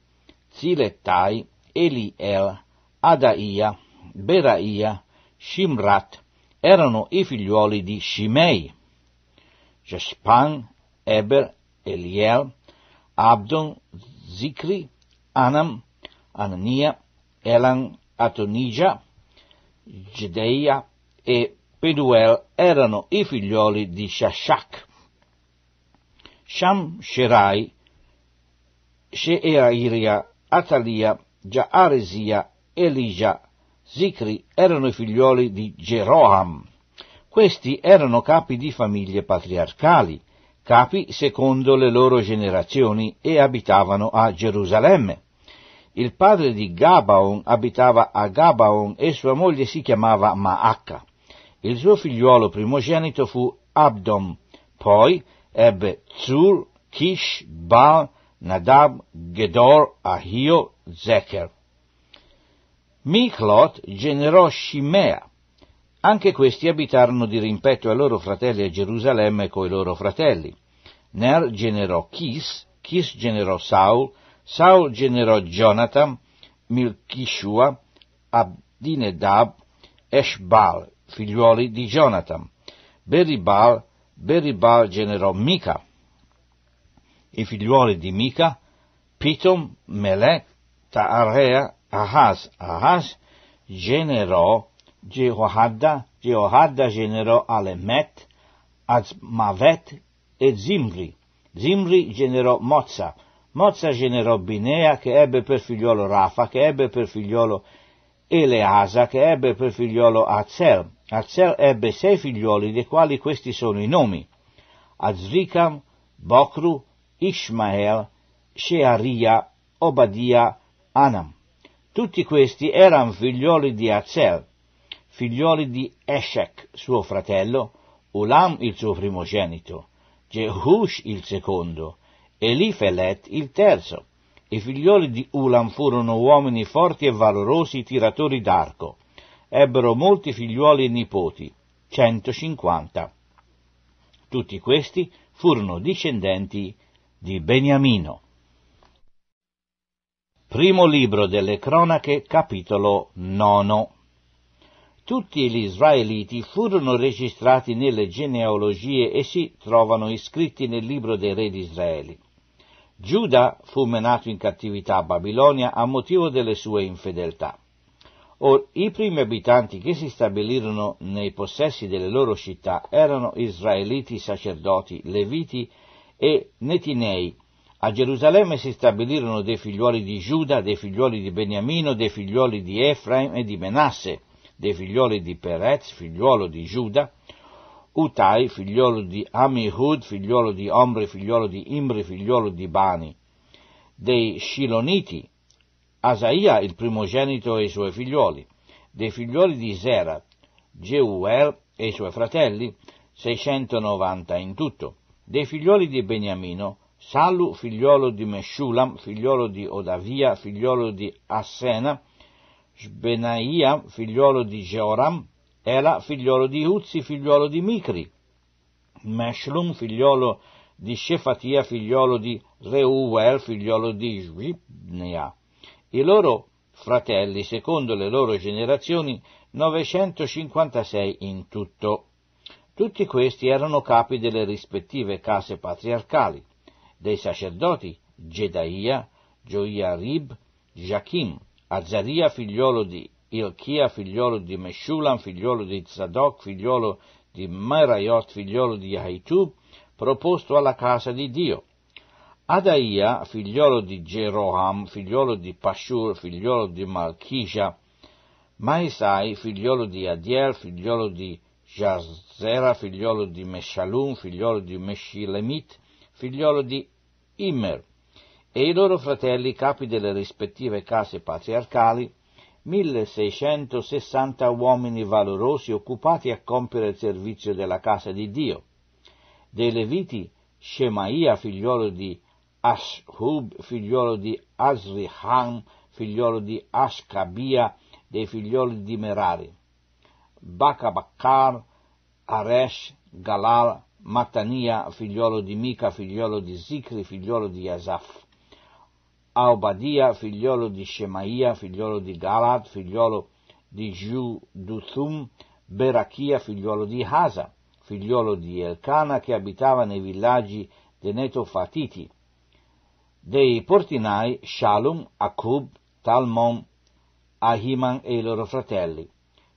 Ziletai, Eliel, Adaia, Beraia, Shimrat erano i figliuoli di Shimei, Gespan, Eber, Eliel, Abdon, Zicri, Anam, Anania, Elan, Atonija, Gedeia e Peduel erano i figlioli di Shashak. Sham Sherai, Sheairia Atalia, Jaaresia, Elija, Zicri erano i figlioli di Geroam. Questi erano capi di famiglie patriarcali, capi secondo le loro generazioni e abitavano a Gerusalemme. Il padre di Gabaon abitava a Gabaon e sua moglie si chiamava Maacca. Il suo figliuolo primogenito fu Abdom, poi ebbe Zur, Kish, Baal, Nadab, Gedor, Ahio, Zecher. Miclot generò Shimea. Anche questi abitarono di rimpetto ai loro fratelli a Gerusalemme coi loro fratelli. Ner generò Chis, Chis generò Saul, Saul generò Jonathan, Milchishua, Abdinedab, Eshbal, figliuoli di Jonathan. Beribal, Beribal generò Mica i figliuoli di Mica, Pitom, Melech, Taarea, Ahaz. Ahaz generò Jehoadda, Jehoadda generò Alemet, Azmavet e Zimri. Zimri generò Mozza. Mozza generò Binea che ebbe per figliolo Rafa, che ebbe per figliolo Eleasa, che ebbe per figliolo Azel. Azel ebbe sei figlioli, dei quali questi sono i nomi. Azricam, Bocru, Ishmael, Shearia, Obadia, Anam. Tutti questi erano figlioli di Azel, figlioli di Eshek, suo fratello, Ulam il suo primogenito, Jehush il secondo, Elifelet il terzo. I figlioli di Ulam furono uomini forti e valorosi tiratori d'arco. Ebbero molti figlioli e nipoti, 150. Tutti questi furono discendenti di di Beniamino. Primo libro delle cronache, capitolo 9. Tutti gli israeliti furono registrati nelle genealogie e si trovano iscritti nel libro dei re di Israele. Giuda fu menato in cattività a Babilonia a motivo delle sue infedeltà. Or i primi abitanti che si stabilirono nei possessi delle loro città erano israeliti sacerdoti, leviti e Netinei. A Gerusalemme si stabilirono dei figliuoli di Giuda, dei figliuoli di Beniamino, dei figliuoli di Efraim e di Menasse, dei figlioli di Perez, figliuolo di Giuda, Utai, figliolo di Amihud, figliolo di Omri, figliolo di Imri, figliolo di Bani, dei Shiloniti, Asaia il primogenito e i suoi figlioli, dei figlioli di Zera, Geuel e i suoi fratelli, 690 in tutto, dei figlioli di Beniamino, Salu, figliolo di Meshulam, figliolo di Odavia, figliolo di Assena, Sbenaia, figliolo di Jeoram, Ela, figliolo di Uzzi, figliolo di Micri, Meshlum, figliolo di Shefatia, figliolo di Reuel, figliolo di Jibnea. I loro fratelli, secondo le loro generazioni, 956 in tutto. Tutti questi erano capi delle rispettive case patriarcali, dei sacerdoti Gedaia, Gioiarib, Jachim, Azaria figliolo di Ilchia, figliolo di Meshulam, figliolo di Zadok, figliolo di Meraiot, figliolo di Haitub, proposto alla casa di Dio. Adaia, figliolo di Geroham, figliolo di Pashur, figliolo di Malchisha, Maesai, figliolo di Adiel, figliolo di Giazera, figliolo di Meshalum, figliolo di Meshilemit, figliolo di Immer, e i loro fratelli, capi delle rispettive case patriarcali, 1660 uomini valorosi occupati a compiere il servizio della casa di Dio. Dei Leviti, Shemaia, figliolo di Ashub, figliolo di Azriham, figliolo di Ashkabia, dei figlioli di Merari. Bacabacar, Aresh, Galal, Matania, figliolo di Mica, figliolo di Zicri, figliolo di Asaf, a Obadia, figliolo di Shemaia, figliolo di Galad, figliolo di Giuduthum, Berachia, figliolo di Hasa, figliolo di Elcana, che abitava nei villaggi dei Netofatiti, dei portinai Shalom, Akub, Talmon, Ahiman e i loro fratelli.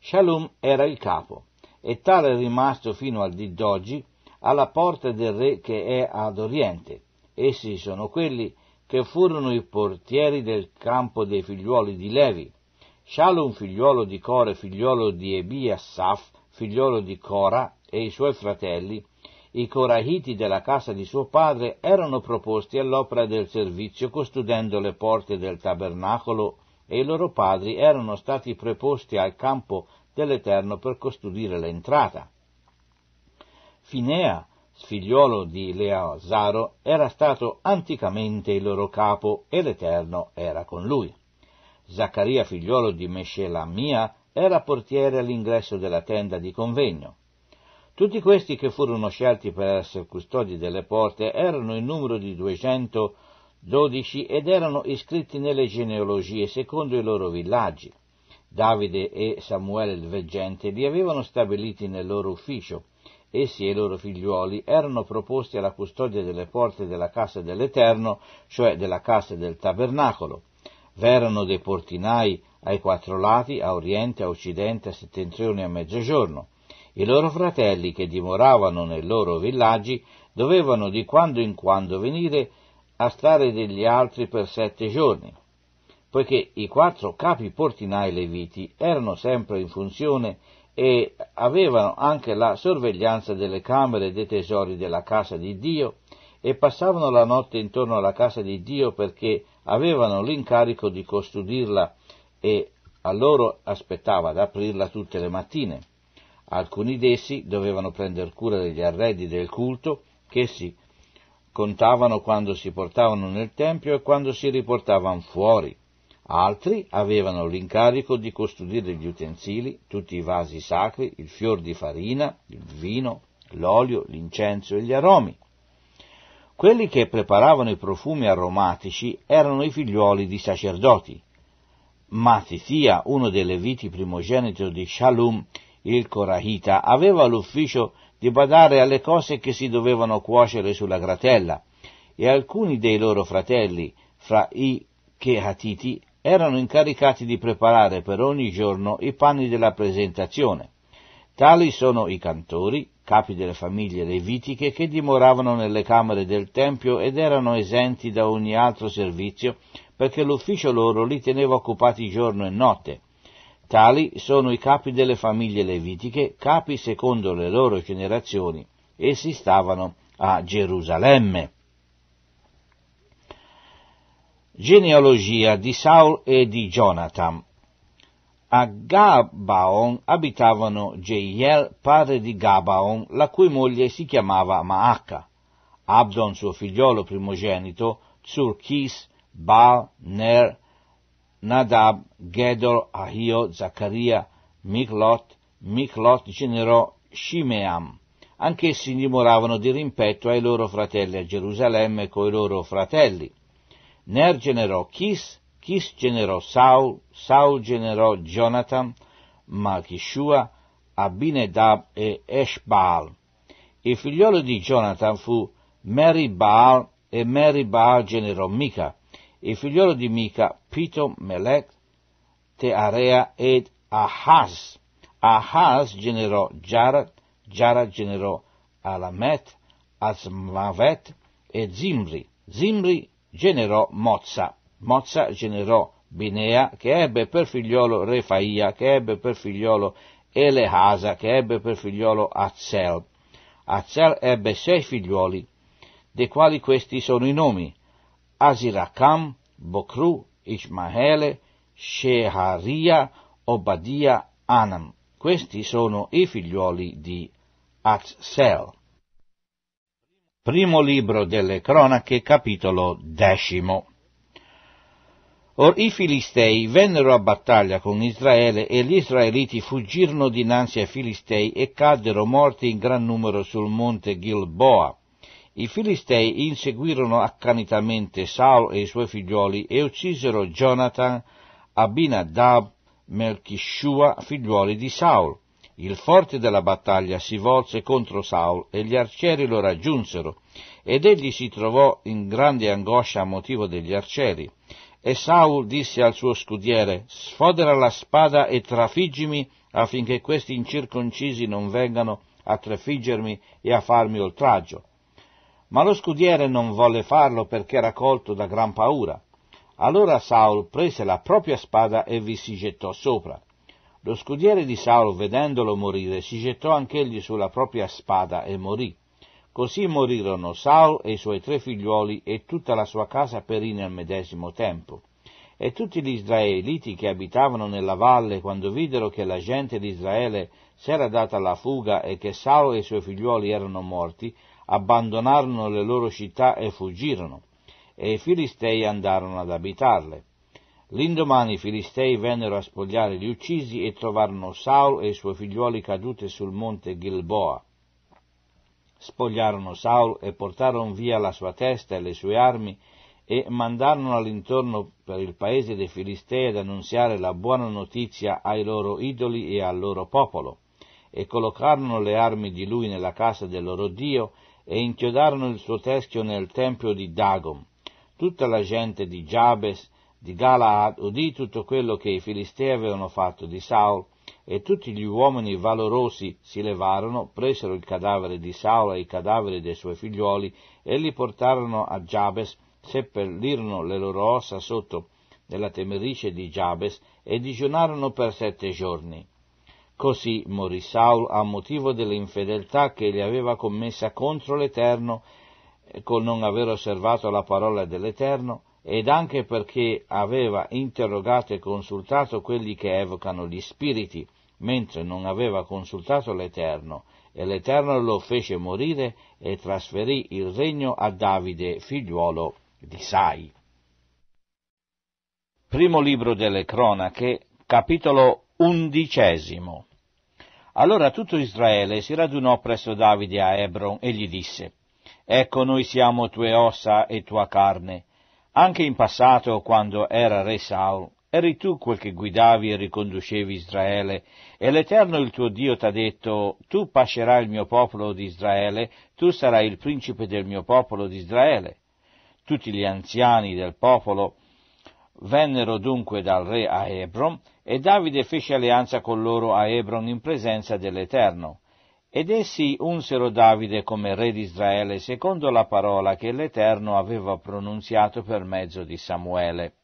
Shalom era il capo, e tale è rimasto fino al di d'oggi alla porta del re che è ad oriente. Essi sono quelli che furono i portieri del campo dei figliuoli di Levi. Shalom figliuolo di Core, figliuolo di Ebiasaf, figliuolo di Cora, e i suoi fratelli, i corahiti della casa di suo padre, erano proposti all'opera del servizio custodendo le porte del tabernacolo e i loro padri erano stati preposti al campo dell'Eterno per custodire l'entrata. Finea, figliuolo di Leazaro, era stato anticamente il loro capo e l'Eterno era con lui. Zaccaria, figliuolo di Mescelamia, era portiere all'ingresso della tenda di convegno. Tutti questi che furono scelti per essere custodi delle porte erano il numero di duecento dodici ed erano iscritti nelle genealogie secondo i loro villaggi. Davide e Samuele il veggente li avevano stabiliti nel loro ufficio. Essi e i loro figliuoli erano proposti alla custodia delle porte della casa dell'Eterno, cioè della casa del tabernacolo. V'erano dei portinai ai quattro lati, a oriente, a occidente, a settentrione e a mezzogiorno. I loro fratelli che dimoravano nei loro villaggi dovevano di quando in quando venire a stare degli altri per sette giorni, poiché i quattro capi portinai leviti erano sempre in funzione e avevano anche la sorveglianza delle camere dei tesori della casa di Dio e passavano la notte intorno alla casa di Dio perché avevano l'incarico di custodirla e a loro aspettava ad aprirla tutte le mattine. Alcuni d'essi dovevano prendere cura degli arredi del culto che si contavano quando si portavano nel Tempio e quando si riportavano fuori. Altri avevano l'incarico di custodire gli utensili, tutti i vasi sacri, il fior di farina, il vino, l'olio, l'incenso e gli aromi. Quelli che preparavano i profumi aromatici erano i figliuoli di sacerdoti. Matizia, uno dei leviti primogenito di Shalom, il Corahita, aveva l'ufficio di badare alle cose che si dovevano cuocere sulla gratella, e alcuni dei loro fratelli, fra i Chehatiti, erano incaricati di preparare per ogni giorno i panni della presentazione. Tali sono i cantori, capi delle famiglie levitiche che dimoravano nelle camere del Tempio ed erano esenti da ogni altro servizio perché l'ufficio loro li teneva occupati giorno e notte, Tali sono i capi delle famiglie levitiche, capi secondo le loro generazioni, essi stavano a Gerusalemme. Genealogia di Saul e di Jonathan. A Gabaon abitavano Jeiel, padre di Gabaon, la cui moglie si chiamava Maacca. Abdon, suo figliolo primogenito, Zurchis, Baal, Ner, Nadab, Gedor, Ahio, Zaccaria, Miklot, Miklot generò Shimeam. Anch'essi dimoravano di rimpetto ai loro fratelli a Gerusalemme coi loro fratelli. Ner generò Chis, Chis generò Saul, Saul generò Jonathan, Malchishua, Abinedab e Eshbaal. Il figliolo di Jonathan fu Meribaal e Meribaal generò Mica il figliolo di Mica, Pito, Melech, Tearea ed Ahaz. Ahaz generò Jarat, Jarat generò Alamet, Azmavet e Zimri. Zimri generò Mozza. Mozza generò Binea, che ebbe per figliolo Refaia, che ebbe per figliolo Elehasa, che ebbe per figliolo Azel. Azel ebbe sei figlioli, dei quali questi sono i nomi. Aziracam, Bokru, Ismaele, Sheharia, Obadia, Anam. Questi sono i figliuoli di Azel. Primo libro delle cronache, capitolo decimo. Or i Filistei vennero a battaglia con Israele e gli Israeliti fuggirono dinanzi ai Filistei e caddero morti in gran numero sul monte Gilboa i Filistei inseguirono accanitamente Saul e i suoi figlioli e uccisero Jonathan, Abinadab, Melchishua, figliuoli di Saul. Il forte della battaglia si volse contro Saul e gli arcieri lo raggiunsero, ed egli si trovò in grande angoscia a motivo degli arcieri. E Saul disse al suo scudiere, sfodera la spada e trafiggimi affinché questi incirconcisi non vengano a trafiggermi e a farmi oltraggio. Ma lo scudiere non volle farlo perché era colto da gran paura. Allora Saul prese la propria spada e vi si gettò sopra. Lo scudiere di Saul, vedendolo morire, si gettò anch'egli sulla propria spada e morì. Così morirono Saul e i suoi tre figliuoli e tutta la sua casa perì nel medesimo tempo. E tutti gli israeliti che abitavano nella valle, quando videro che la gente di Israele s'era data alla fuga e che Saul e i suoi figliuoli erano morti, abbandonarono le loro città e fuggirono, e i Filistei andarono ad abitarle. L'indomani i Filistei vennero a spogliare gli uccisi e trovarono Saul e i suoi figliuoli caduti sul monte Gilboa. Spogliarono Saul e portarono via la sua testa e le sue armi e mandarono all'intorno per il paese dei Filistei ad annunziare la buona notizia ai loro idoli e al loro popolo, e collocarono le armi di lui nella casa del loro Dio e inchiodarono il suo teschio nel tempio di Dagon. Tutta la gente di Giabes, di Galaad, udì tutto quello che i Filistei avevano fatto di Saul, e tutti gli uomini valorosi si levarono, presero il cadavere di Saul e i cadaveri dei suoi figliuoli, e li portarono a Giabes, seppellirono le loro ossa sotto della temerice di Giabes, e digiunarono per sette giorni. Così morì Saul a motivo dell'infedeltà che gli aveva commessa contro l'Eterno col non aver osservato la parola dell'Eterno ed anche perché aveva interrogato e consultato quelli che evocano gli spiriti, mentre non aveva consultato l'Eterno, e l'Eterno lo fece morire e trasferì il regno a Davide, figliuolo di Sai. Primo libro delle cronache, capitolo undicesimo. Allora tutto Israele si radunò presso Davide a Hebron e gli disse, Ecco noi siamo tue ossa e tua carne. Anche in passato, quando era re Saul, eri tu quel che guidavi e riconducevi Israele, e l'Eterno il tuo Dio t'ha detto, tu pascerai il mio popolo di Israele, tu sarai il principe del mio popolo di Israele. Tutti gli anziani del popolo Vennero dunque dal re a Hebron e Davide fece alleanza con loro a Hebron in presenza dell'Eterno. Ed essi unsero Davide come re di Israele secondo la parola che l'Eterno aveva pronunziato per mezzo di Samuele.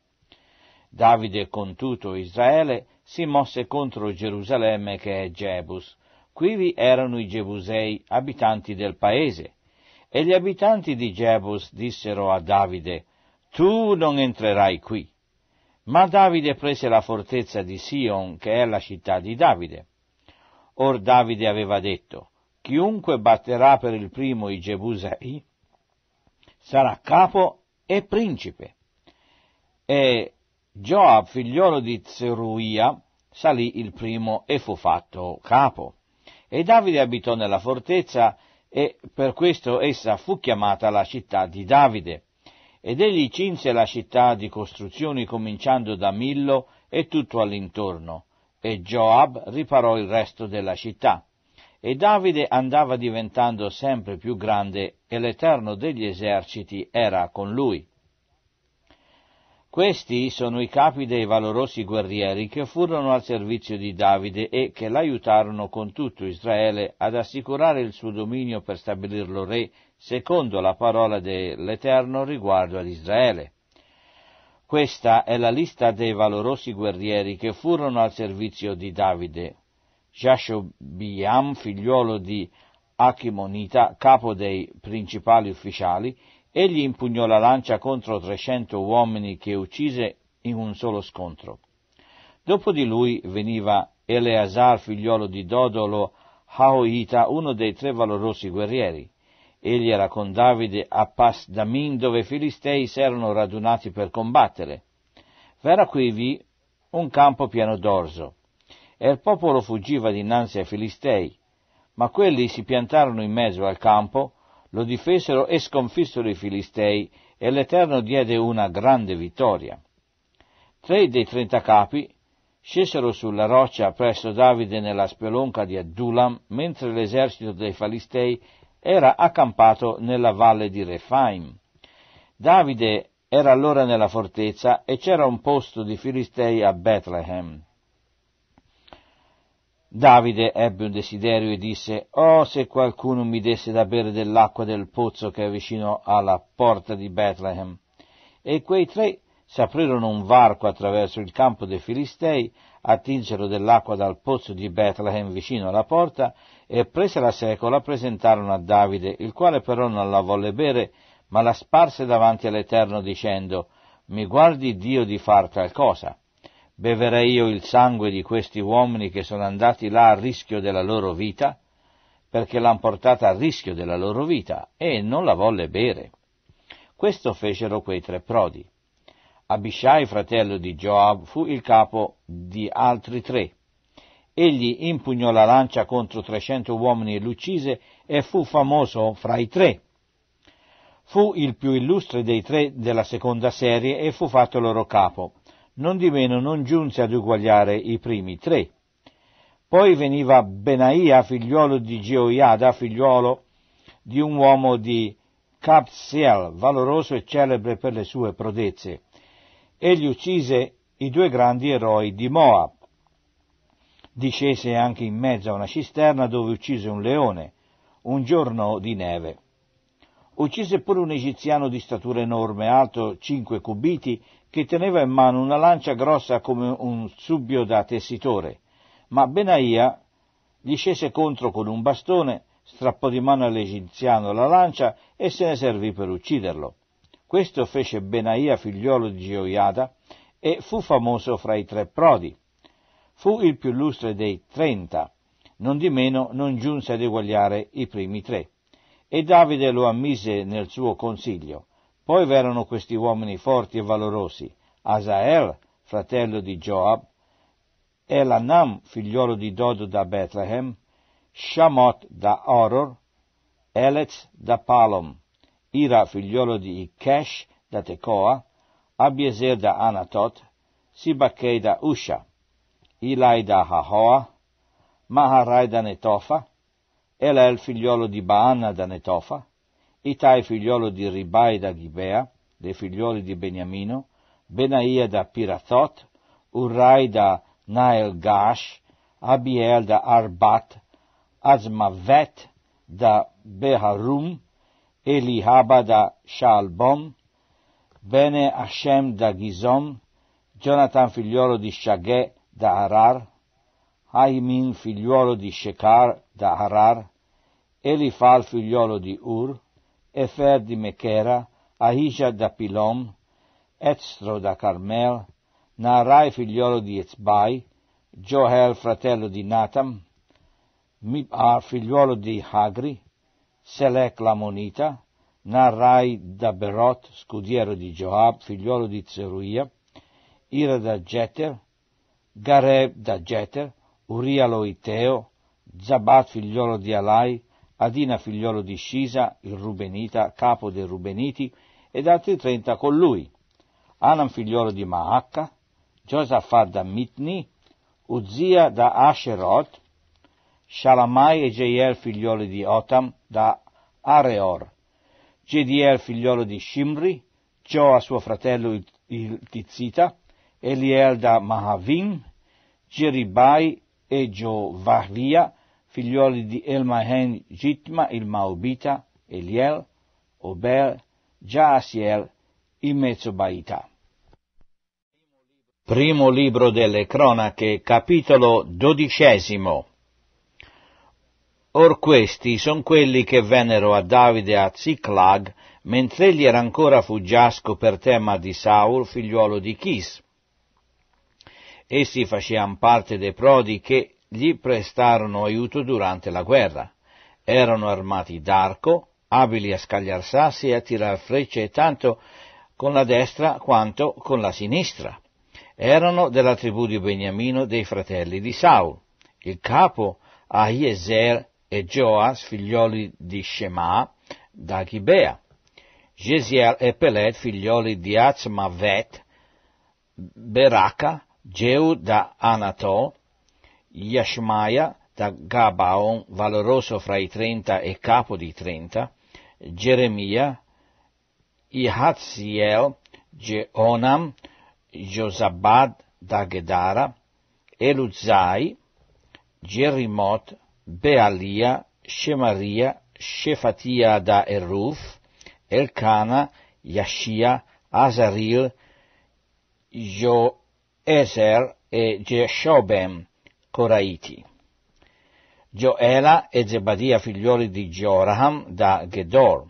Davide con tutto Israele si mosse contro Gerusalemme che è Jebus. Quivi erano i Jebusei, abitanti del paese. E gli abitanti di Jebus dissero a Davide, Tu non entrerai qui. Ma Davide prese la fortezza di Sion, che è la città di Davide. Or Davide aveva detto, chiunque batterà per il primo i Gebusei sarà capo e principe. E Joab, figliolo di Zeruia, salì il primo e fu fatto capo. E Davide abitò nella fortezza e per questo essa fu chiamata la città di Davide. Ed egli cinse la città di costruzioni cominciando da Millo e tutto all'intorno, e Joab riparò il resto della città. E Davide andava diventando sempre più grande e l'Eterno degli eserciti era con lui. Questi sono i capi dei valorosi guerrieri che furono al servizio di Davide e che l'aiutarono con tutto Israele ad assicurare il suo dominio per stabilirlo re secondo la parola dell'Eterno riguardo ad Israele. Questa è la lista dei valorosi guerrieri che furono al servizio di Davide. Jashobiam, figliuolo di Achimonita, capo dei principali ufficiali, egli impugnò la lancia contro 300 uomini che uccise in un solo scontro. Dopo di lui veniva Eleazar, figliuolo di Dodolo, Haoita, uno dei tre valorosi guerrieri. Egli era con Davide a Pas Damin dove i filistei si erano radunati per combattere. V'era quivi un campo pieno d'orzo e il popolo fuggiva dinanzi ai filistei, ma quelli si piantarono in mezzo al campo, lo difesero e sconfissero i filistei e l'Eterno diede una grande vittoria. Tre dei trenta capi scesero sulla roccia presso Davide nella spelonca di Addulam, mentre l'esercito dei Filistei era accampato nella valle di Refaim. Davide era allora nella fortezza e c'era un posto di Filistei a Bethlehem. Davide ebbe un desiderio e disse, Oh, se qualcuno mi desse da bere dell'acqua del pozzo che è vicino alla porta di Bethlehem. E quei tre si aprirono un varco attraverso il campo dei Filistei attinsero dell'acqua dal pozzo di Bethlehem vicino alla porta e presa la seco la presentarono a Davide, il quale però non la volle bere, ma la sparse davanti all'Eterno dicendo, mi guardi Dio di far tal cosa. Beverei io il sangue di questi uomini che sono andati là a rischio della loro vita? Perché l'han portata a rischio della loro vita e non la volle bere. Questo fecero quei tre prodi. Abishai, fratello di Joab, fu il capo di altri tre. Egli impugnò la lancia contro 300 uomini e l'uccise e fu famoso fra i tre. Fu il più illustre dei tre della seconda serie e fu fatto loro capo. Nondimeno non giunse ad uguagliare i primi tre. Poi veniva Benaia, figliuolo di Geoiada, figliuolo di un uomo di Capsiel, valoroso e celebre per le sue prodezze egli uccise i due grandi eroi di Moab. Discese anche in mezzo a una cisterna dove uccise un leone, un giorno di neve. Uccise pure un egiziano di statura enorme, alto cinque cubiti, che teneva in mano una lancia grossa come un subbio da tessitore. Ma Benaia gli scese contro con un bastone, strappò di mano all'egiziano la lancia e se ne servì per ucciderlo. Questo fece Benaia figliolo di Gioiada e fu famoso fra i tre prodi. Fu il più lustre dei trenta, non di meno non giunse ad eguagliare i primi tre. E Davide lo ammise nel suo consiglio. Poi verono questi uomini forti e valorosi, Asael, fratello di Joab, Elanam, figliolo di Dodo da Bethlehem, Shamot da Oror, Elez da Palom, Ira figliolo di Ikesh da Tecoa, Abiezer da Anatot, Sibachei da Usha, Ilai da Hahoa, Maharai da Netofa, Elel figliolo di Baana da Netofa, Itai figliolo di Ribai da Gibea, dei figlioli di Beniamino, Benaia da Pirathot, Urai da Nael Gash, Abiel da Arbat, Azmavet da Beharum, Eliaba da Shalbom, Bene Hashem da Gizom, Jonathan figliuolo di Shaghe da Harar, Haimin figliuolo di Shekar da Harar, Elifal figliuolo di Ur, Efer di Mechera, Ahija da Pilom, Ezro da Carmel, Narai figliuolo di Ezbai, Joel fratello di Natam, Mib'ar figliuolo di Hagri, Selec l'Amonita, Narrai da Berot, scudiero di Joab, figliuolo di Zeruia, Ira da Geter, Gareb da Geter, Uria Loiteo, Zabat figliuolo di Alai, Adina figliuolo di Scisa, il Rubenita, capo dei Rubeniti, ed altri trenta con lui. Anam figliuolo di Maacca, Josaphat da Mitni, Uzia da Asherot, Shalamai e Jeiel figliuoli di Otam da Areor, Gediel figliolo di Shimri, Joa suo fratello il Tizita, Eliel da Mahavim, Geribai e Giovavia, figlioli di Elmahen, Gitma, il Maobita, Eliel, Obel, Jaasiel, il Mezzobaita. Primo libro delle cronache, capitolo dodicesimo. Or questi sono quelli che vennero a Davide a Ziklag, mentre egli era ancora fuggiasco per tema di Saul, figliuolo di Chis. Essi facevano parte dei prodi che gli prestarono aiuto durante la guerra. Erano armati d'arco, abili a scagliar sassi e a tirar frecce tanto con la destra quanto con la sinistra. Erano della tribù di Beniamino dei fratelli di Saul. Il capo, Ahiezer, e Joas, figlioli di Shema, da Gibea, Jeziel e Pelet, figlioli di Azmavet, Beraka, Jehu da Anato, Yashmaia da Gabaon, valoroso fra i trenta e capo di trenta, Geremia, Ihaziel, Jeonam, Josabad da Gedara, Eluzai, Gerimot Bealia, Shemaria, Shefatia da Eruf, Elkana, Yashia, Azaril, Joeser e Jeshobem, Coraiti. Gioela e Zebadia figlioli di Gioraham da Gedor.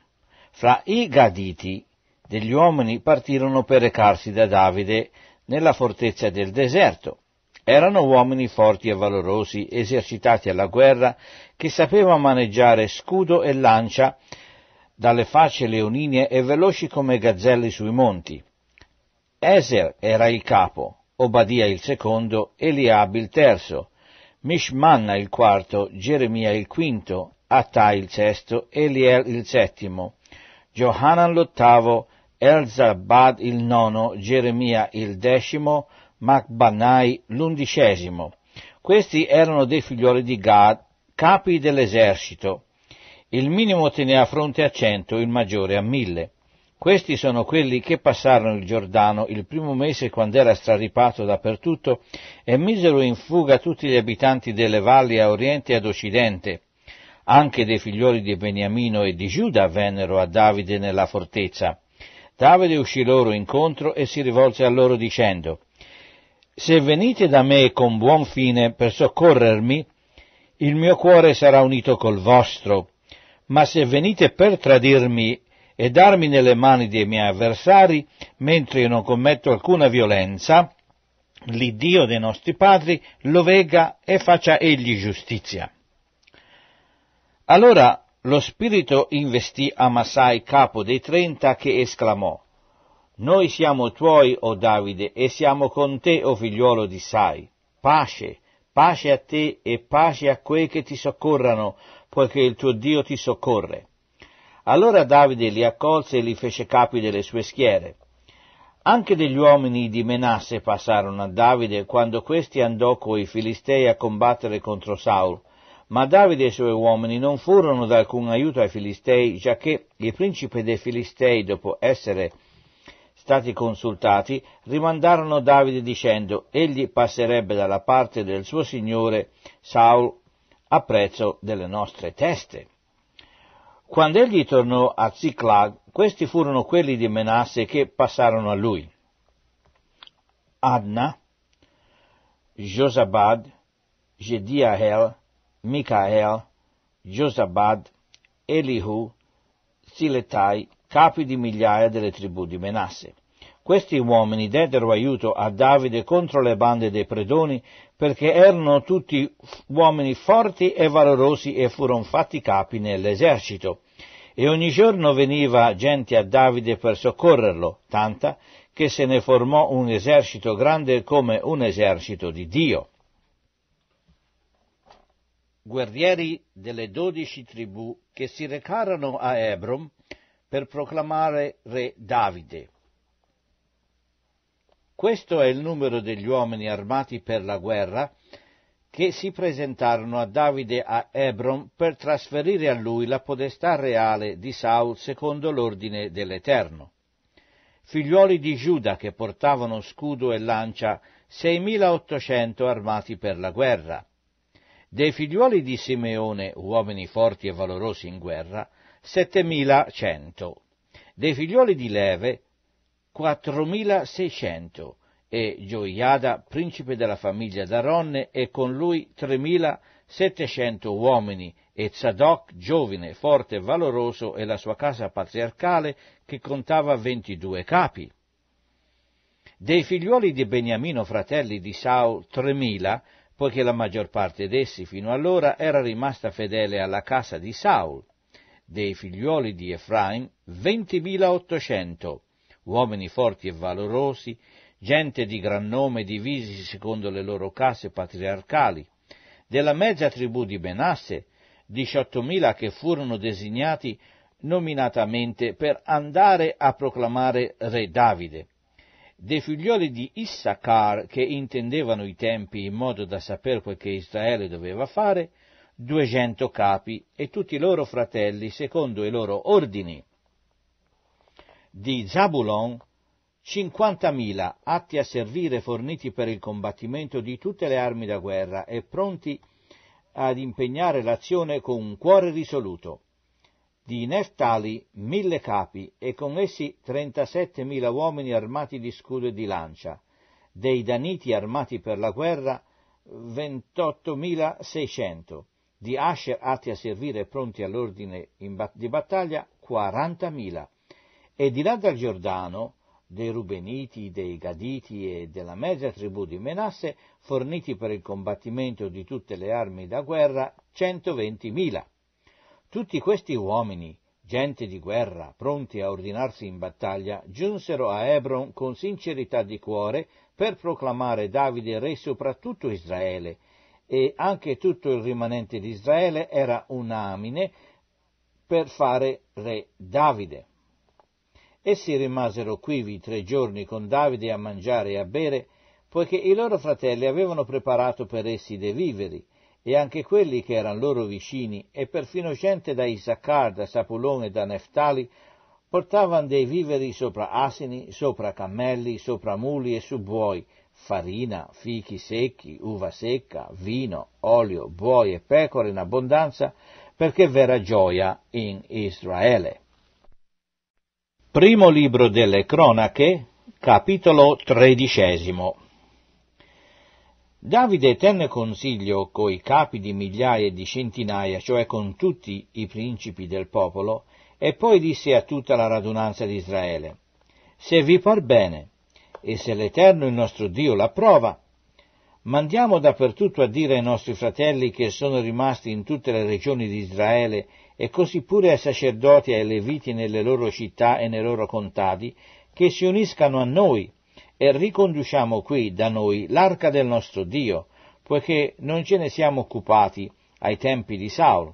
Fra i Gaditi degli uomini partirono per recarsi da Davide nella fortezza del deserto erano uomini forti e valorosi, esercitati alla guerra, che sapevano maneggiare scudo e lancia dalle facce leonine e veloci come gazzelli sui monti. Eser era il capo, Obadia il secondo, Eliab il terzo, Mishmanna il quarto, Geremia il quinto, Attai il sesto, Eliel il settimo, Johanan l'ottavo, Elzabad il nono, Geremia il decimo, Macbanai l'undicesimo. Questi erano dei figlioli di Gad, capi dell'esercito. Il minimo teneva fronte a cento, il maggiore a mille. Questi sono quelli che passarono il Giordano il primo mese quando era straripato dappertutto e misero in fuga tutti gli abitanti delle valli a oriente e ad occidente. Anche dei figlioli di Beniamino e di Giuda vennero a Davide nella fortezza. Davide uscì loro incontro e si rivolse a loro dicendo se venite da me con buon fine per soccorrermi, il mio cuore sarà unito col vostro, ma se venite per tradirmi e darmi nelle mani dei miei avversari, mentre io non commetto alcuna violenza, l'Iddio dei nostri padri lo vega e faccia egli giustizia. Allora lo spirito investì Amasai, capo dei trenta, che esclamò, noi siamo tuoi, o Davide, e siamo con te, o figliuolo di Sai. Pace, pace a te e pace a quei che ti soccorrano, poiché il tuo Dio ti soccorre. Allora Davide li accolse e li fece capi delle sue schiere. Anche degli uomini di Menasse passarono a Davide quando questi andò coi Filistei a combattere contro Saul, ma Davide e i suoi uomini non furono d'alcun aiuto ai Filistei, giacché il principe dei Filistei, dopo essere stati consultati, rimandarono Davide dicendo egli passerebbe dalla parte del suo signore Saul a prezzo delle nostre teste. Quando egli tornò a Ziklag, questi furono quelli di Menasse che passarono a lui. Adna, Josabad, Jediahel, Micael, Josabad, Elihu, Siletai, capi di migliaia delle tribù di Menasse. Questi uomini dettero aiuto a Davide contro le bande dei predoni perché erano tutti uomini forti e valorosi e furono fatti capi nell'esercito. E ogni giorno veniva gente a Davide per soccorrerlo, tanta che se ne formò un esercito grande come un esercito di Dio. Guerrieri delle dodici tribù che si recarono a Ebron per proclamare re Davide. Questo è il numero degli uomini armati per la guerra che si presentarono a Davide a Hebron per trasferire a lui la podestà reale di Saul secondo l'ordine dell'Eterno. Figliuoli di Giuda che portavano scudo e lancia 6.800 armati per la guerra. Dei figliuoli di Simeone, uomini forti e valorosi in guerra, 7.100, dei figlioli di Leve 4.600 e Gioiada, principe della famiglia d'Aronne, e con lui 3.700 uomini, e Zadok, giovine, forte e valoroso, e la sua casa patriarcale, che contava 22 capi. Dei figliuoli di Beniamino, fratelli di Saul, 3.000, poiché la maggior parte d'essi fino allora era rimasta fedele alla casa di Saul, dei figliuoli di Efraim 20.800, uomini forti e valorosi, gente di gran nome divisi secondo le loro case patriarcali, della mezza tribù di Benasse, 18.000 che furono designati nominatamente per andare a proclamare re Davide, dei figlioli di Issacar che intendevano i tempi in modo da sapere quel che Israele doveva fare, duecento capi e tutti i loro fratelli secondo i loro ordini. Di Zabulon cinquantamila atti a servire forniti per il combattimento di tutte le armi da guerra e pronti ad impegnare l'azione con un cuore risoluto. Di Neftali mille capi e con essi 37.000 uomini armati di scudo e di lancia, dei Daniti armati per la guerra ventottomila seicento di Asher atti a servire pronti all'ordine bat- di battaglia 40.000 e di là dal Giordano dei Rubeniti, dei Gaditi e della mezza tribù di Menasse, forniti per il combattimento di tutte le armi da guerra, 120.000. Tutti questi uomini, gente di guerra, pronti a ordinarsi in battaglia, giunsero a Hebron con sincerità di cuore per proclamare Davide re soprattutto Israele e anche tutto il rimanente di Israele era un amine per fare re Davide. Essi rimasero quivi tre giorni con Davide a mangiare e a bere, poiché i loro fratelli avevano preparato per essi dei viveri, e anche quelli che erano loro vicini, e perfino gente da Isaccar, da Sapulone e da Neftali, portavano dei viveri sopra asini, sopra cammelli, sopra muli e su buoi, farina, fichi secchi, uva secca, vino, olio, buoi e pecore in abbondanza, perché vera gioia in Israele. Primo libro delle cronache, capitolo tredicesimo. Davide tenne consiglio coi capi di migliaia e di centinaia, cioè con tutti i principi del popolo, e poi disse a tutta la radunanza di Israele, Se vi par bene, e se l'Eterno il nostro Dio la prova. Mandiamo dappertutto a dire ai nostri fratelli che sono rimasti in tutte le regioni di Israele e così pure ai sacerdoti e ai leviti nelle loro città e nei loro contadi, che si uniscano a noi e riconduciamo qui da noi l'arca del nostro Dio, poiché non ce ne siamo occupati ai tempi di Saul.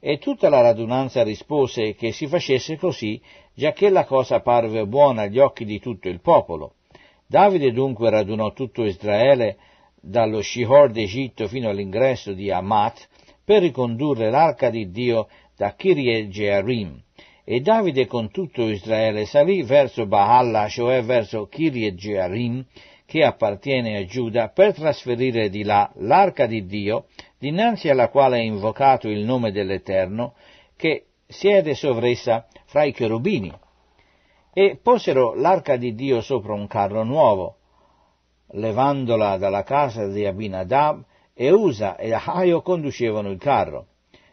E tutta la radunanza rispose che si facesse così, giacché la cosa parve buona agli occhi di tutto il popolo. Davide dunque radunò tutto Israele dallo Shihor d'Egitto fino all'ingresso di Amat per ricondurre l'arca di Dio da Kirie Jearim. E Davide con tutto Israele salì verso Baalla, cioè verso Kirie Jearim, che appartiene a Giuda, per trasferire di là l'arca di Dio, dinanzi alla quale è invocato il nome dell'Eterno, che siede sovressa fra i cherubini e posero l'arca di Dio sopra un carro nuovo, levandola dalla casa di Abinadab, e Usa e Ahio conducevano il carro.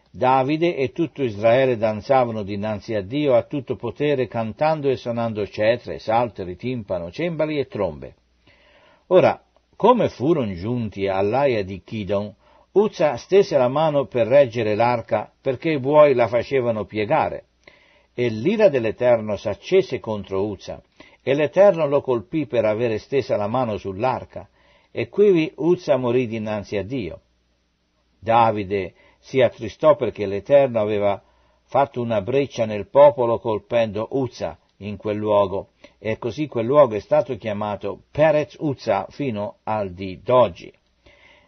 Davide e tutto Israele danzavano dinanzi a Dio a tutto potere, cantando e suonando cetre, salteri, timpano, cembali e trombe. Ora, come furono giunti all'aia di Chidon, Uzza stese la mano per reggere l'arca perché i buoi la facevano piegare. E l'ira dell'Eterno s'accese contro Uzza, e l'Eterno lo colpì per avere stesa la mano sull'arca, e quivi Uzza morì dinanzi a Dio. Davide si attristò perché l'Eterno aveva fatto una breccia nel popolo colpendo Uzza in quel luogo, e così quel luogo è stato chiamato Perez Uzza fino al di d'oggi.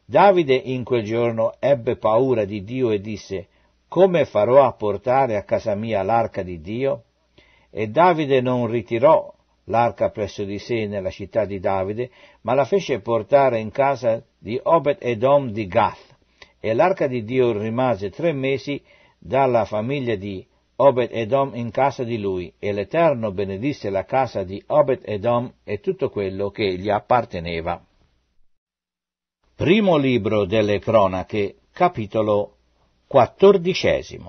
Davide in quel giorno ebbe paura di Dio e disse, come farò a portare a casa mia l'arca di Dio? E Davide non ritirò l'arca presso di sé nella città di Davide, ma la fece portare in casa di Obed Edom di Gath. E l'arca di Dio rimase tre mesi dalla famiglia di Obed Edom in casa di lui, e l'Eterno benedisse la casa di Obed Edom e tutto quello che gli apparteneva. Primo libro delle cronache, capitolo 14.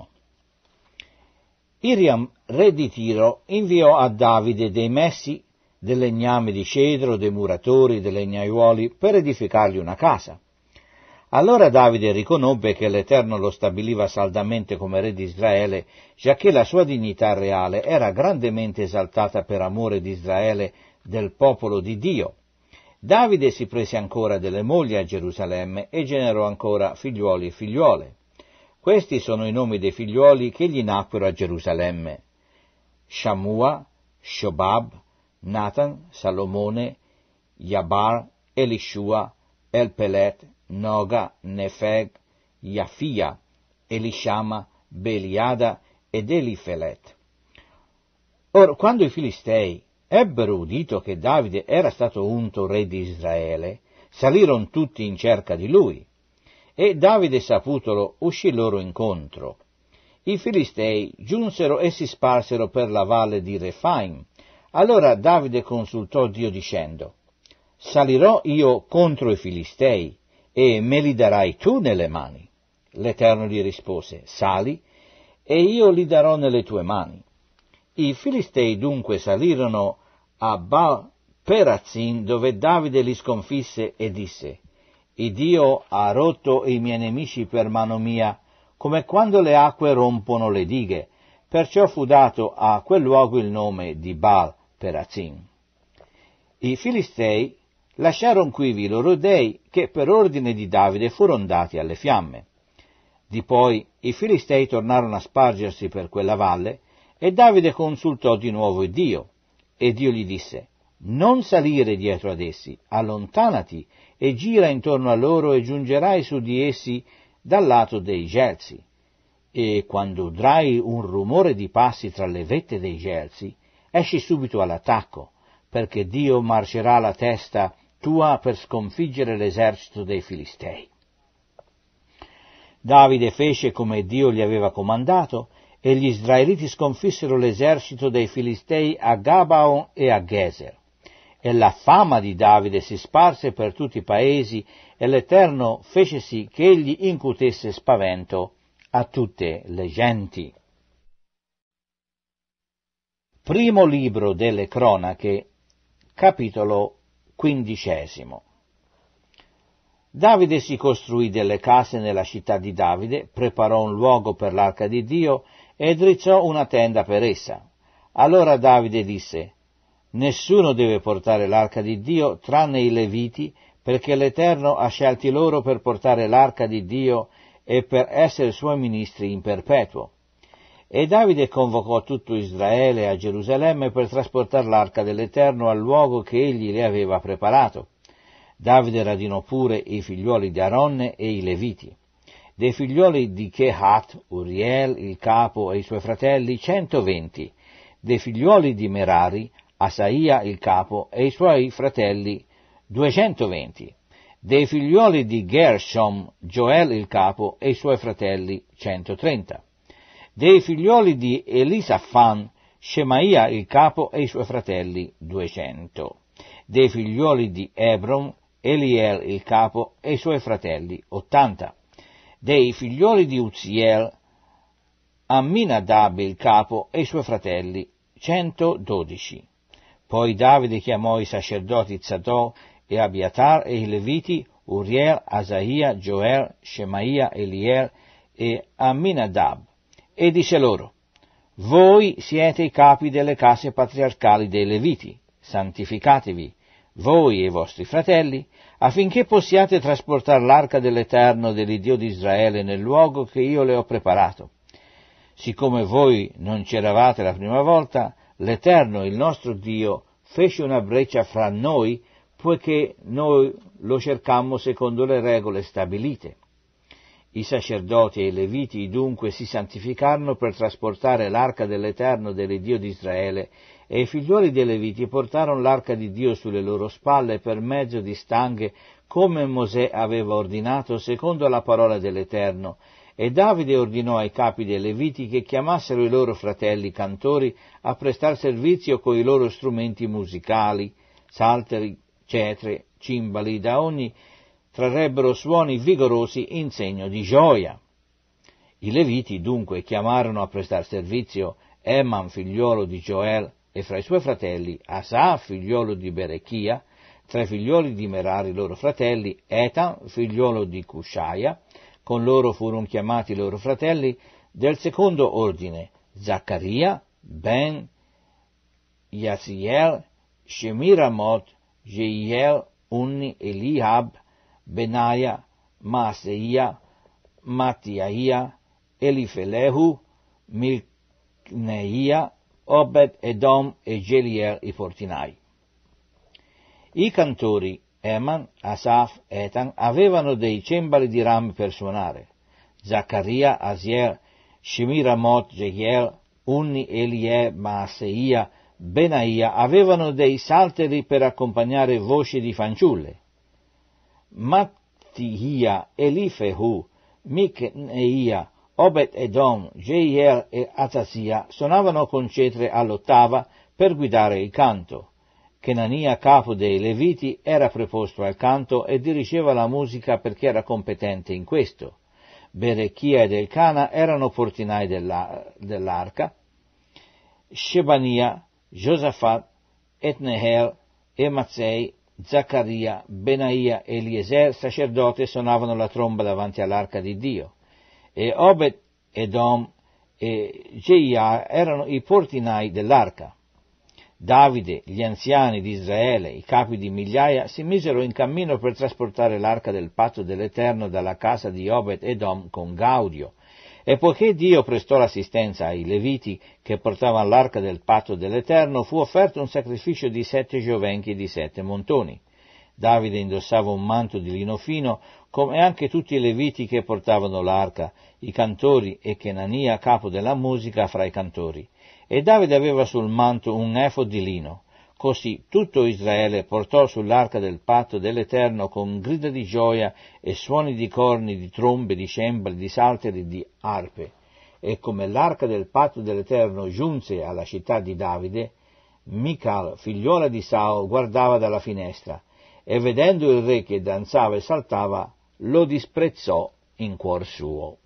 Iriam, re di Tiro, inviò a Davide dei messi, del legname di cedro, dei muratori, dei legnaiuoli, per edificargli una casa. Allora Davide riconobbe che l'Eterno lo stabiliva saldamente come re di Israele, giacché la sua dignità reale era grandemente esaltata per amore di Israele, del popolo di Dio. Davide si prese ancora delle mogli a Gerusalemme e generò ancora figliuoli e figliuole. Questi sono i nomi dei figliuoli che gli nacquero a Gerusalemme. Shamua, Shobab, Nathan, Salomone, Yabar, Elishua, Elpelet, Noga, Nefeg, Jafia, Elishama, Beliada ed Elifelet. Or, quando i filistei ebbero udito che Davide era stato unto re di Israele, salirono tutti in cerca di lui e Davide saputolo uscì loro incontro. I Filistei giunsero e si sparsero per la valle di Refaim. Allora Davide consultò Dio dicendo, Salirò io contro i Filistei e me li darai tu nelle mani. L'Eterno gli rispose, Sali e io li darò nelle tue mani. I Filistei dunque salirono a Baal Perazin dove Davide li sconfisse e disse, il Dio ha rotto i miei nemici per mano mia, come quando le acque rompono le dighe, perciò fu dato a quel luogo il nome di Baal Perazim. I Filistei lasciarono quivi i loro dei che per ordine di Davide furono dati alle fiamme. Di poi i Filistei tornarono a spargersi per quella valle e Davide consultò di nuovo Dio e Dio gli disse Non salire dietro ad essi, allontanati e gira intorno a loro e giungerai su di essi dal lato dei gelsi. E quando udrai un rumore di passi tra le vette dei gelsi, esci subito all'attacco, perché Dio marcerà la testa tua per sconfiggere l'esercito dei Filistei. Davide fece come Dio gli aveva comandato, e gli israeliti sconfissero l'esercito dei Filistei a Gabaon e a Gezer e la fama di Davide si sparse per tutti i paesi e l'Eterno fece sì che egli incutesse spavento a tutte le genti. Primo libro delle cronache, capitolo quindicesimo. Davide si costruì delle case nella città di Davide, preparò un luogo per l'arca di Dio e drizzò una tenda per essa. Allora Davide disse, Nessuno deve portare l'arca di Dio tranne i Leviti, perché l'Eterno ha scelti loro per portare l'arca di Dio e per essere suoi ministri in perpetuo. E Davide convocò tutto Israele a Gerusalemme per trasportare l'arca dell'Eterno al luogo che egli le aveva preparato. Davide radinò pure i figliuoli di Aronne e i Leviti. Dei figliuoli di Kehat, Uriel, il capo e i suoi fratelli, centoventi. Dei figliuoli di Merari, Asaia il capo e i suoi fratelli 220, dei figlioli di Gershom, Joel il capo e i suoi fratelli 130, dei figlioli di Elisafan, Shemaia il capo e i suoi fratelli 200, dei figlioli di Ebron, Eliel il capo e i suoi fratelli 80, dei figlioli di Uziel, Amminadab il capo e i suoi fratelli 112. Poi Davide chiamò i sacerdoti Zadò e Abiatar e i Leviti, Uriel, Asaia, Joel, Shemaia, Elier e Amminadab, e disse loro, voi siete i capi delle case patriarcali dei Leviti, santificatevi, voi e i vostri fratelli, affinché possiate trasportare l'arca dell'Eterno dell'Iddio di Israele nel luogo che io le ho preparato. Siccome voi non c'eravate la prima volta, l'Eterno, il nostro Dio, fece una breccia fra noi, poiché noi lo cercammo secondo le regole stabilite. I sacerdoti e i leviti dunque si santificarono per trasportare l'arca dell'Eterno dell'Iddio di Israele e i figliuoli dei leviti portarono l'arca di Dio sulle loro spalle per mezzo di stanghe come Mosè aveva ordinato secondo la parola dell'Eterno e Davide ordinò ai capi dei Leviti che chiamassero i loro fratelli cantori a prestar servizio coi loro strumenti musicali, salteri, cetre, cimbali, da ogni trarrebbero suoni vigorosi in segno di gioia. I Leviti dunque chiamarono a prestar servizio Eman, figliuolo di Joel, e fra i suoi fratelli Asa figliuolo di Berechia, tre figlioli di Merari, loro fratelli, Etan, figliuolo di Cusciaia, con loro furono chiamati i loro fratelli del secondo ordine, Zaccaria, Ben, Yasiel, Shemiramot, Jeiel, Unni, Eliab, Benaia, Maaseia, Mattiaia, Elifelehu, Milneia, Obed, Edom e Geliel i portinai. I cantori Eman, Asaf, Etan avevano dei cembali di rame per suonare. Zaccaria, Asier, Shemiramot, Jehiel, Unni, Elie, Maaseia, Benaia avevano dei salteri per accompagnare voci di fanciulle. Mattihia, Elifehu, Mikneia, Obed Edom, Jehiel e Atasia suonavano con cetre all'ottava per guidare il canto. Kenania, capo dei Leviti, era preposto al canto e dirigeva la musica perché era competente in questo. Berechia ed Elcana erano portinai della, dell'arca, Shebania, Josaphat, Etnehel, Emazzei, Zaccaria, Benaia e Eliezer, sacerdote, suonavano la tromba davanti all'arca di Dio, e Obed, Edom e Geia erano i portinai dell'arca. Davide, gli anziani di Israele, i capi di migliaia, si misero in cammino per trasportare l'arca del patto dell'Eterno dalla casa di Obed Edom con Gaudio. E poiché Dio prestò l'assistenza ai Leviti che portavano l'arca del patto dell'Eterno, fu offerto un sacrificio di sette giovenchi e di sette montoni. Davide indossava un manto di lino fino, come anche tutti i Leviti che portavano l'arca, i cantori e Kenania, capo della musica, fra i cantori e Davide aveva sul manto un efo di lino. Così tutto Israele portò sull'arca del patto dell'Eterno con grida di gioia e suoni di corni, di trombe, di cembali, di salteri, di arpe. E come l'arca del patto dell'Eterno giunse alla città di Davide, Michal, figliuola di Sao, guardava dalla finestra e vedendo il re che danzava e saltava, lo disprezzò in cuor suo.